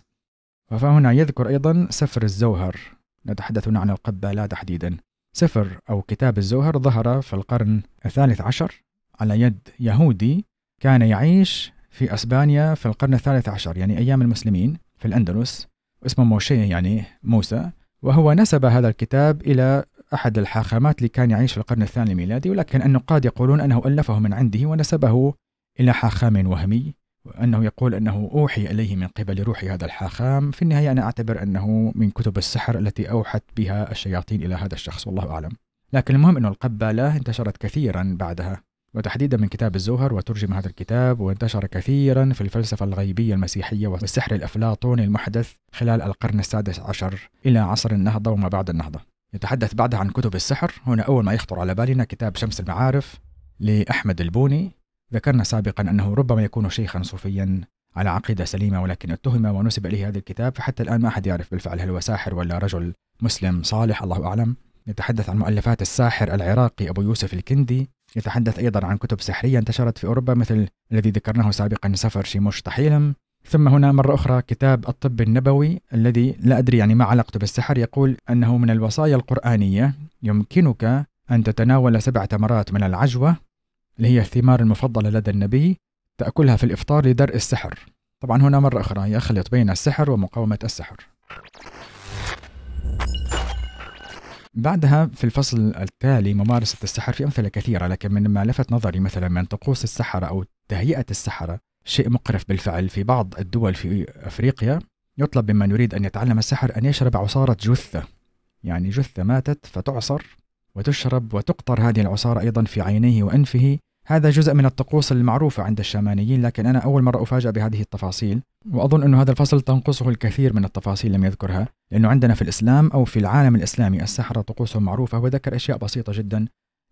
فهنا يذكر أيضا سفر الزوهر نتحدث عن القبالة تحديدا سفر أو كتاب الزوهر ظهر في القرن الثالث عشر على يد يهودي كان يعيش في أسبانيا في القرن الثالث عشر يعني أيام المسلمين في الأندلس اسمه موشي يعني موسى وهو نسب هذا الكتاب إلى أحد الحاخامات اللي كان يعيش في القرن الثاني الميلادي ولكن النقاد يقولون أنه ألفه من عنده ونسبه إلى حاخام وهمي وأنه يقول أنه أوحي إليه من قبل روح هذا الحاخام في النهاية أنا أعتبر أنه من كتب السحر التي أوحت بها الشياطين إلى هذا الشخص والله أعلم لكن المهم أنه القبالة انتشرت كثيرا بعدها وتحديدا من كتاب الزهر وترجم هذا الكتاب وانتشر كثيرا في الفلسفة الغيبية المسيحية والسحر الأفلاطوني المحدث خلال القرن السادس عشر إلى عصر النهضة وما بعد النهضة نتحدث بعدها عن كتب السحر هنا أول ما يخطر على بالنا كتاب شمس المعارف لأحمد البوني ذكرنا سابقا أنه ربما يكون شيخا صوفيا على عقيدة سليمة ولكن اتهم ونسب إليه هذا الكتاب فحتى الآن ما أحد يعرف بالفعل هل هو ساحر ولا رجل مسلم صالح الله أعلم نتحدث عن مؤلفات الساحر العراقي أبو يوسف الكندي يتحدث أيضا عن كتب سحرية انتشرت في أوروبا مثل الذي ذكرناه سابقا سفر شيموش طحيلم ثم هنا مرة أخرى كتاب الطب النبوي الذي لا أدري يعني ما علاقته بالسحر يقول أنه من الوصايا القرآنية يمكنك أن تتناول سبع تمرات من العجوة اللي هي الثمار المفضلة لدى النبي تأكلها في الإفطار لدرء السحر طبعا هنا مرة أخرى يخلط بين السحر ومقاومة السحر بعدها في الفصل التالي ممارسة السحر في أمثلة كثيرة لكن من ما لفت نظري مثلا من طقوس السحرة أو تهيئة السحرة شيء مقرف بالفعل في بعض الدول في أفريقيا يطلب ممن يريد أن يتعلم السحر أن يشرب عصارة جثة يعني جثة ماتت فتعصر وتشرب وتقطر هذه العصارة أيضا في عينيه وأنفه هذا جزء من الطقوس المعروفة عند الشامانيين لكن أنا أول مرة أفاجأ بهذه التفاصيل وأظن أن هذا الفصل تنقصه الكثير من التفاصيل لم يذكرها لأنه عندنا في الإسلام أو في العالم الإسلامي السحرة طقوسهم معروفة وذكر أشياء بسيطة جدا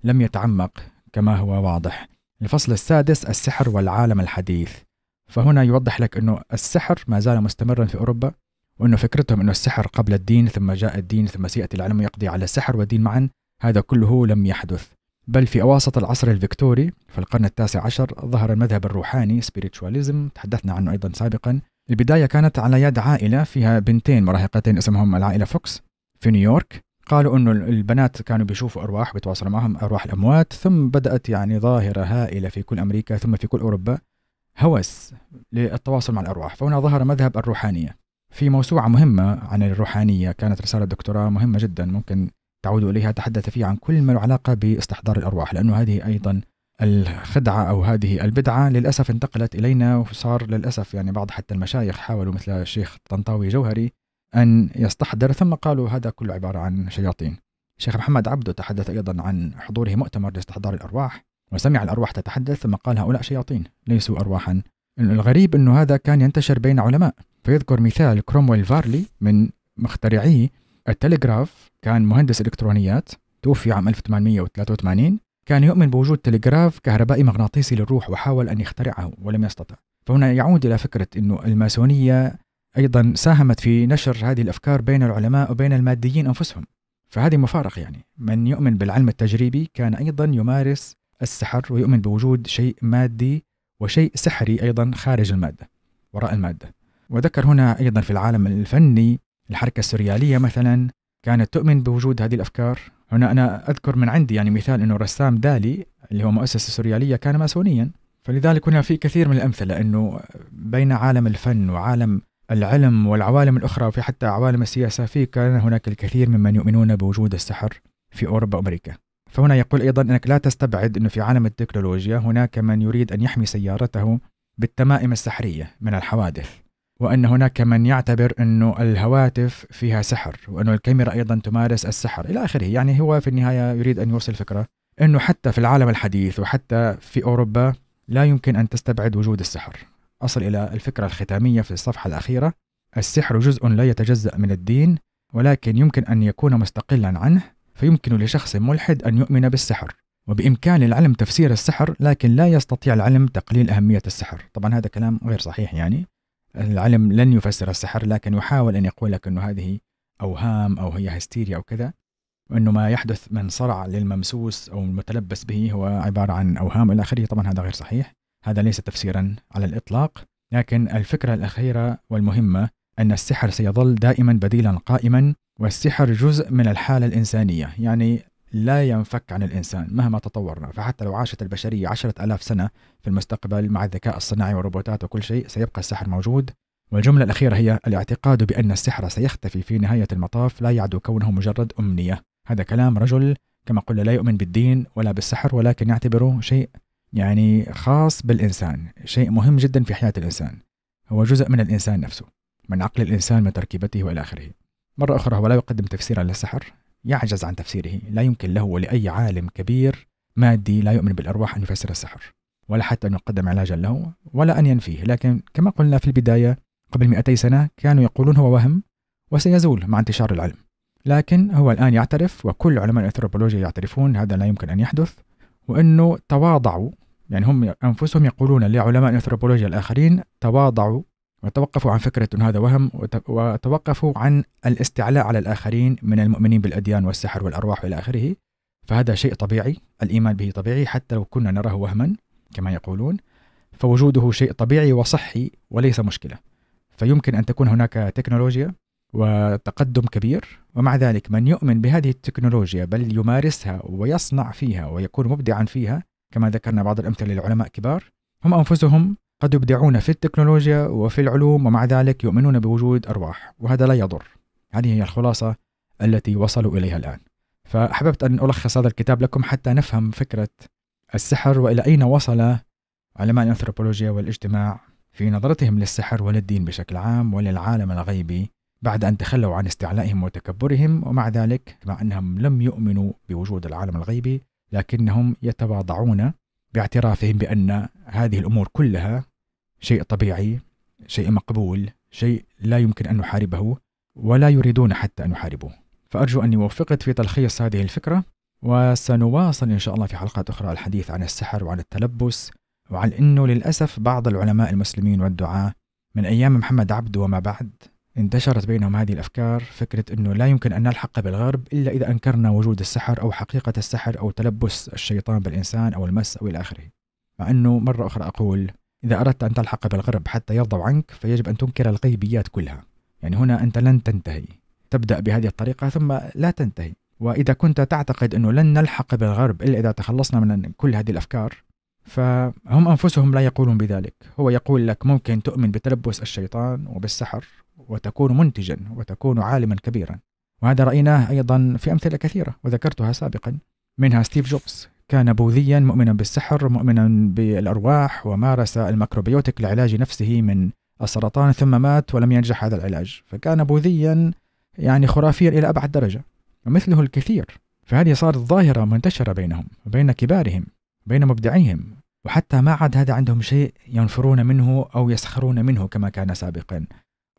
لم يتعمق كما هو واضح الفصل السادس السحر والعالم الحديث فهنا يوضح لك أنه السحر ما زال مستمرا في أوروبا وأنه فكرتهم أنه السحر قبل الدين ثم جاء الدين ثم سيأتي العلم يقضي على السحر والدين معا هذا كله لم يحدث بل في أواسط العصر الفيكتوري في القرن التاسع عشر ظهر المذهب الروحاني سبيريتشواليزم تحدثنا عنه أيضا سابقا البداية كانت على يد عائلة فيها بنتين مراهقتين اسمهم العائلة فوكس في نيويورك قالوا انه البنات كانوا بيشوفوا ارواح بيتواصلوا معهم ارواح الاموات ثم بدات يعني ظاهره هائله في كل امريكا ثم في كل اوروبا هوس للتواصل مع الارواح فهنا ظهر مذهب الروحانيه في موسوعه مهمه عن الروحانيه كانت رساله دكتوراه مهمه جدا ممكن تعود إليها تحدث فيه عن كل ما له علاقة باستحضار الأرواح لأنه هذه أيضا الخدعة أو هذه البدعة للأسف انتقلت إلينا وصار للأسف يعني بعض حتى المشايخ حاولوا مثل الشيخ طنطاوي جوهري أن يستحضر ثم قالوا هذا كله عبارة عن شياطين الشيخ محمد عبده تحدث أيضا عن حضوره مؤتمر لاستحضار الأرواح وسمع الأرواح تتحدث ثم قال هؤلاء شياطين ليسوا أرواحا الغريب أنه هذا كان ينتشر بين علماء فيذكر مثال كرومويل فارلي من مخترعي التلغراف كان مهندس إلكترونيات توفي عام 1883 كان يؤمن بوجود تلغراف كهربائي مغناطيسي للروح وحاول أن يخترعه ولم يستطع فهنا يعود إلى فكرة أنه الماسونية أيضا ساهمت في نشر هذه الأفكار بين العلماء وبين الماديين أنفسهم فهذه مفارقة يعني من يؤمن بالعلم التجريبي كان أيضا يمارس السحر ويؤمن بوجود شيء مادي وشيء سحري أيضا خارج المادة وراء المادة وذكر هنا أيضا في العالم الفني الحركة السريالية مثلا كانت تؤمن بوجود هذه الأفكار هنا أنا أذكر من عندي يعني مثال أنه الرسام دالي اللي هو مؤسس السريالية كان ماسونيا فلذلك هنا في كثير من الأمثلة أنه بين عالم الفن وعالم العلم والعوالم الأخرى وفي حتى عوالم السياسة في كان هناك الكثير ممن يؤمنون بوجود السحر في أوروبا وأمريكا فهنا يقول أيضا أنك لا تستبعد أنه في عالم التكنولوجيا هناك من يريد أن يحمي سيارته بالتمائم السحرية من الحوادث وأن هناك من يعتبر أنه الهواتف فيها سحر وأن الكاميرا أيضا تمارس السحر إلى آخره يعني هو في النهاية يريد أن يوصل فكرة أنه حتى في العالم الحديث وحتى في أوروبا لا يمكن أن تستبعد وجود السحر أصل إلى الفكرة الختامية في الصفحة الأخيرة السحر جزء لا يتجزأ من الدين ولكن يمكن أن يكون مستقلا عنه فيمكن لشخص ملحد أن يؤمن بالسحر وبإمكان العلم تفسير السحر لكن لا يستطيع العلم تقليل أهمية السحر طبعا هذا كلام غير صحيح يعني العلم لن يفسر السحر لكن يحاول أن يقول لك أن هذه أوهام أو هي هستيريا أو كذا وأنه ما يحدث من صرع للممسوس أو المتلبس به هو عبارة عن أوهام إلى آخره طبعا هذا غير صحيح هذا ليس تفسيرا على الإطلاق لكن الفكرة الأخيرة والمهمة أن السحر سيظل دائما بديلا قائما والسحر جزء من الحالة الإنسانية يعني لا ينفك عن الإنسان مهما تطورنا فحتى لو عاشت البشرية عشرة ألاف سنة في المستقبل مع الذكاء الصناعي والروبوتات وكل شيء سيبقى السحر موجود والجملة الأخيرة هي الاعتقاد بأن السحر سيختفي في نهاية المطاف لا يعدو كونه مجرد أمنية هذا كلام رجل كما قلنا لا يؤمن بالدين ولا بالسحر ولكن يعتبره شيء يعني خاص بالإنسان شيء مهم جدا في حياة الإنسان هو جزء من الإنسان نفسه من عقل الإنسان من تركيبته وإلى آخره مرة أخرى هو لا يقدم تفسيرا للسحر يعجز عن تفسيره لا يمكن له ولأي عالم كبير مادي لا يؤمن بالأرواح أن يفسر السحر ولا حتى أن يقدم علاجا له ولا أن ينفيه لكن كما قلنا في البداية قبل 200 سنة كانوا يقولون هو وهم وسيزول مع انتشار العلم لكن هو الآن يعترف وكل علماء الأنثروبولوجيا يعترفون هذا لا يمكن أن يحدث وأنه تواضعوا يعني هم أنفسهم يقولون لعلماء الأنثروبولوجيا الآخرين تواضعوا وتوقفوا عن فكرة أن هذا وهم وتوقفوا عن الاستعلاء على الآخرين من المؤمنين بالأديان والسحر والأرواح إلى آخره فهذا شيء طبيعي الإيمان به طبيعي حتى لو كنا نراه وهما كما يقولون فوجوده شيء طبيعي وصحي وليس مشكلة فيمكن أن تكون هناك تكنولوجيا وتقدم كبير ومع ذلك من يؤمن بهذه التكنولوجيا بل يمارسها ويصنع فيها ويكون مبدعا فيها كما ذكرنا بعض الأمثلة للعلماء كبار هم أنفسهم قد يبدعون في التكنولوجيا وفي العلوم ومع ذلك يؤمنون بوجود أرواح وهذا لا يضر هذه هي الخلاصة التي وصلوا إليها الآن فأحببت أن ألخص هذا الكتاب لكم حتى نفهم فكرة السحر وإلى أين وصل علماء الأنثروبولوجيا والاجتماع في نظرتهم للسحر وللدين بشكل عام وللعالم الغيبي بعد أن تخلوا عن استعلائهم وتكبرهم ومع ذلك مع أنهم لم يؤمنوا بوجود العالم الغيبي لكنهم يتواضعون باعترافهم بأن هذه الأمور كلها شيء طبيعي شيء مقبول شيء لا يمكن أن نحاربه ولا يريدون حتى أن يحاربوه فأرجو أني وفقت في تلخيص هذه الفكرة وسنواصل إن شاء الله في حلقات أخرى الحديث عن السحر وعن التلبس وعن أنه للأسف بعض العلماء المسلمين والدعاة من أيام محمد عبده وما بعد انتشرت بينهم هذه الأفكار فكرة أنه لا يمكن أن نلحق بالغرب إلا إذا أنكرنا وجود السحر أو حقيقة السحر أو تلبس الشيطان بالإنسان أو المس أو إلى آخره مع أنه مرة أخرى أقول إذا أردت أن تلحق بالغرب حتى يرضوا عنك فيجب أن تنكر الغيبيات كلها يعني هنا أنت لن تنتهي تبدأ بهذه الطريقة ثم لا تنتهي وإذا كنت تعتقد أنه لن نلحق بالغرب إلا إذا تخلصنا من كل هذه الأفكار فهم أنفسهم لا يقولون بذلك هو يقول لك ممكن تؤمن بتلبس الشيطان وبالسحر وتكون منتجا وتكون عالما كبيرا وهذا رأيناه أيضا في أمثلة كثيرة وذكرتها سابقا منها ستيف جوبز كان بوذيا مؤمنا بالسحر مؤمنا بالأرواح ومارس الميكروبيوتيك لعلاج نفسه من السرطان ثم مات ولم ينجح هذا العلاج فكان بوذيا يعني خرافيا إلى أبعد درجة ومثله الكثير فهذه صارت ظاهرة منتشرة بينهم وبين كبارهم بين مبدعيهم وحتى ما عاد هذا عندهم شيء ينفرون منه أو يسخرون منه كما كان سابقا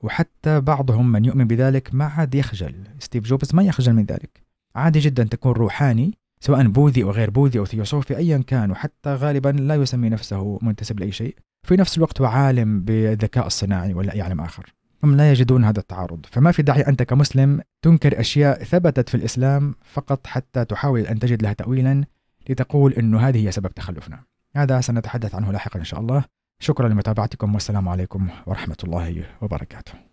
وحتى بعضهم من يؤمن بذلك ما عاد يخجل ستيف جوبز ما يخجل من ذلك عادي جدا تكون روحاني سواء بوذي أو غير بوذي أو ثيوسوفي أيا كان وحتى غالبا لا يسمي نفسه منتسب لأي شيء في نفس الوقت هو عالم بالذكاء الصناعي ولا أي علم آخر هم لا يجدون هذا التعارض فما في داعي أنت كمسلم تنكر أشياء ثبتت في الإسلام فقط حتى تحاول أن تجد لها تأويلا لتقول انه هذه هي سبب تخلفنا هذا سنتحدث عنه لاحقا إن شاء الله شكرا لمتابعتكم والسلام عليكم ورحمة الله وبركاته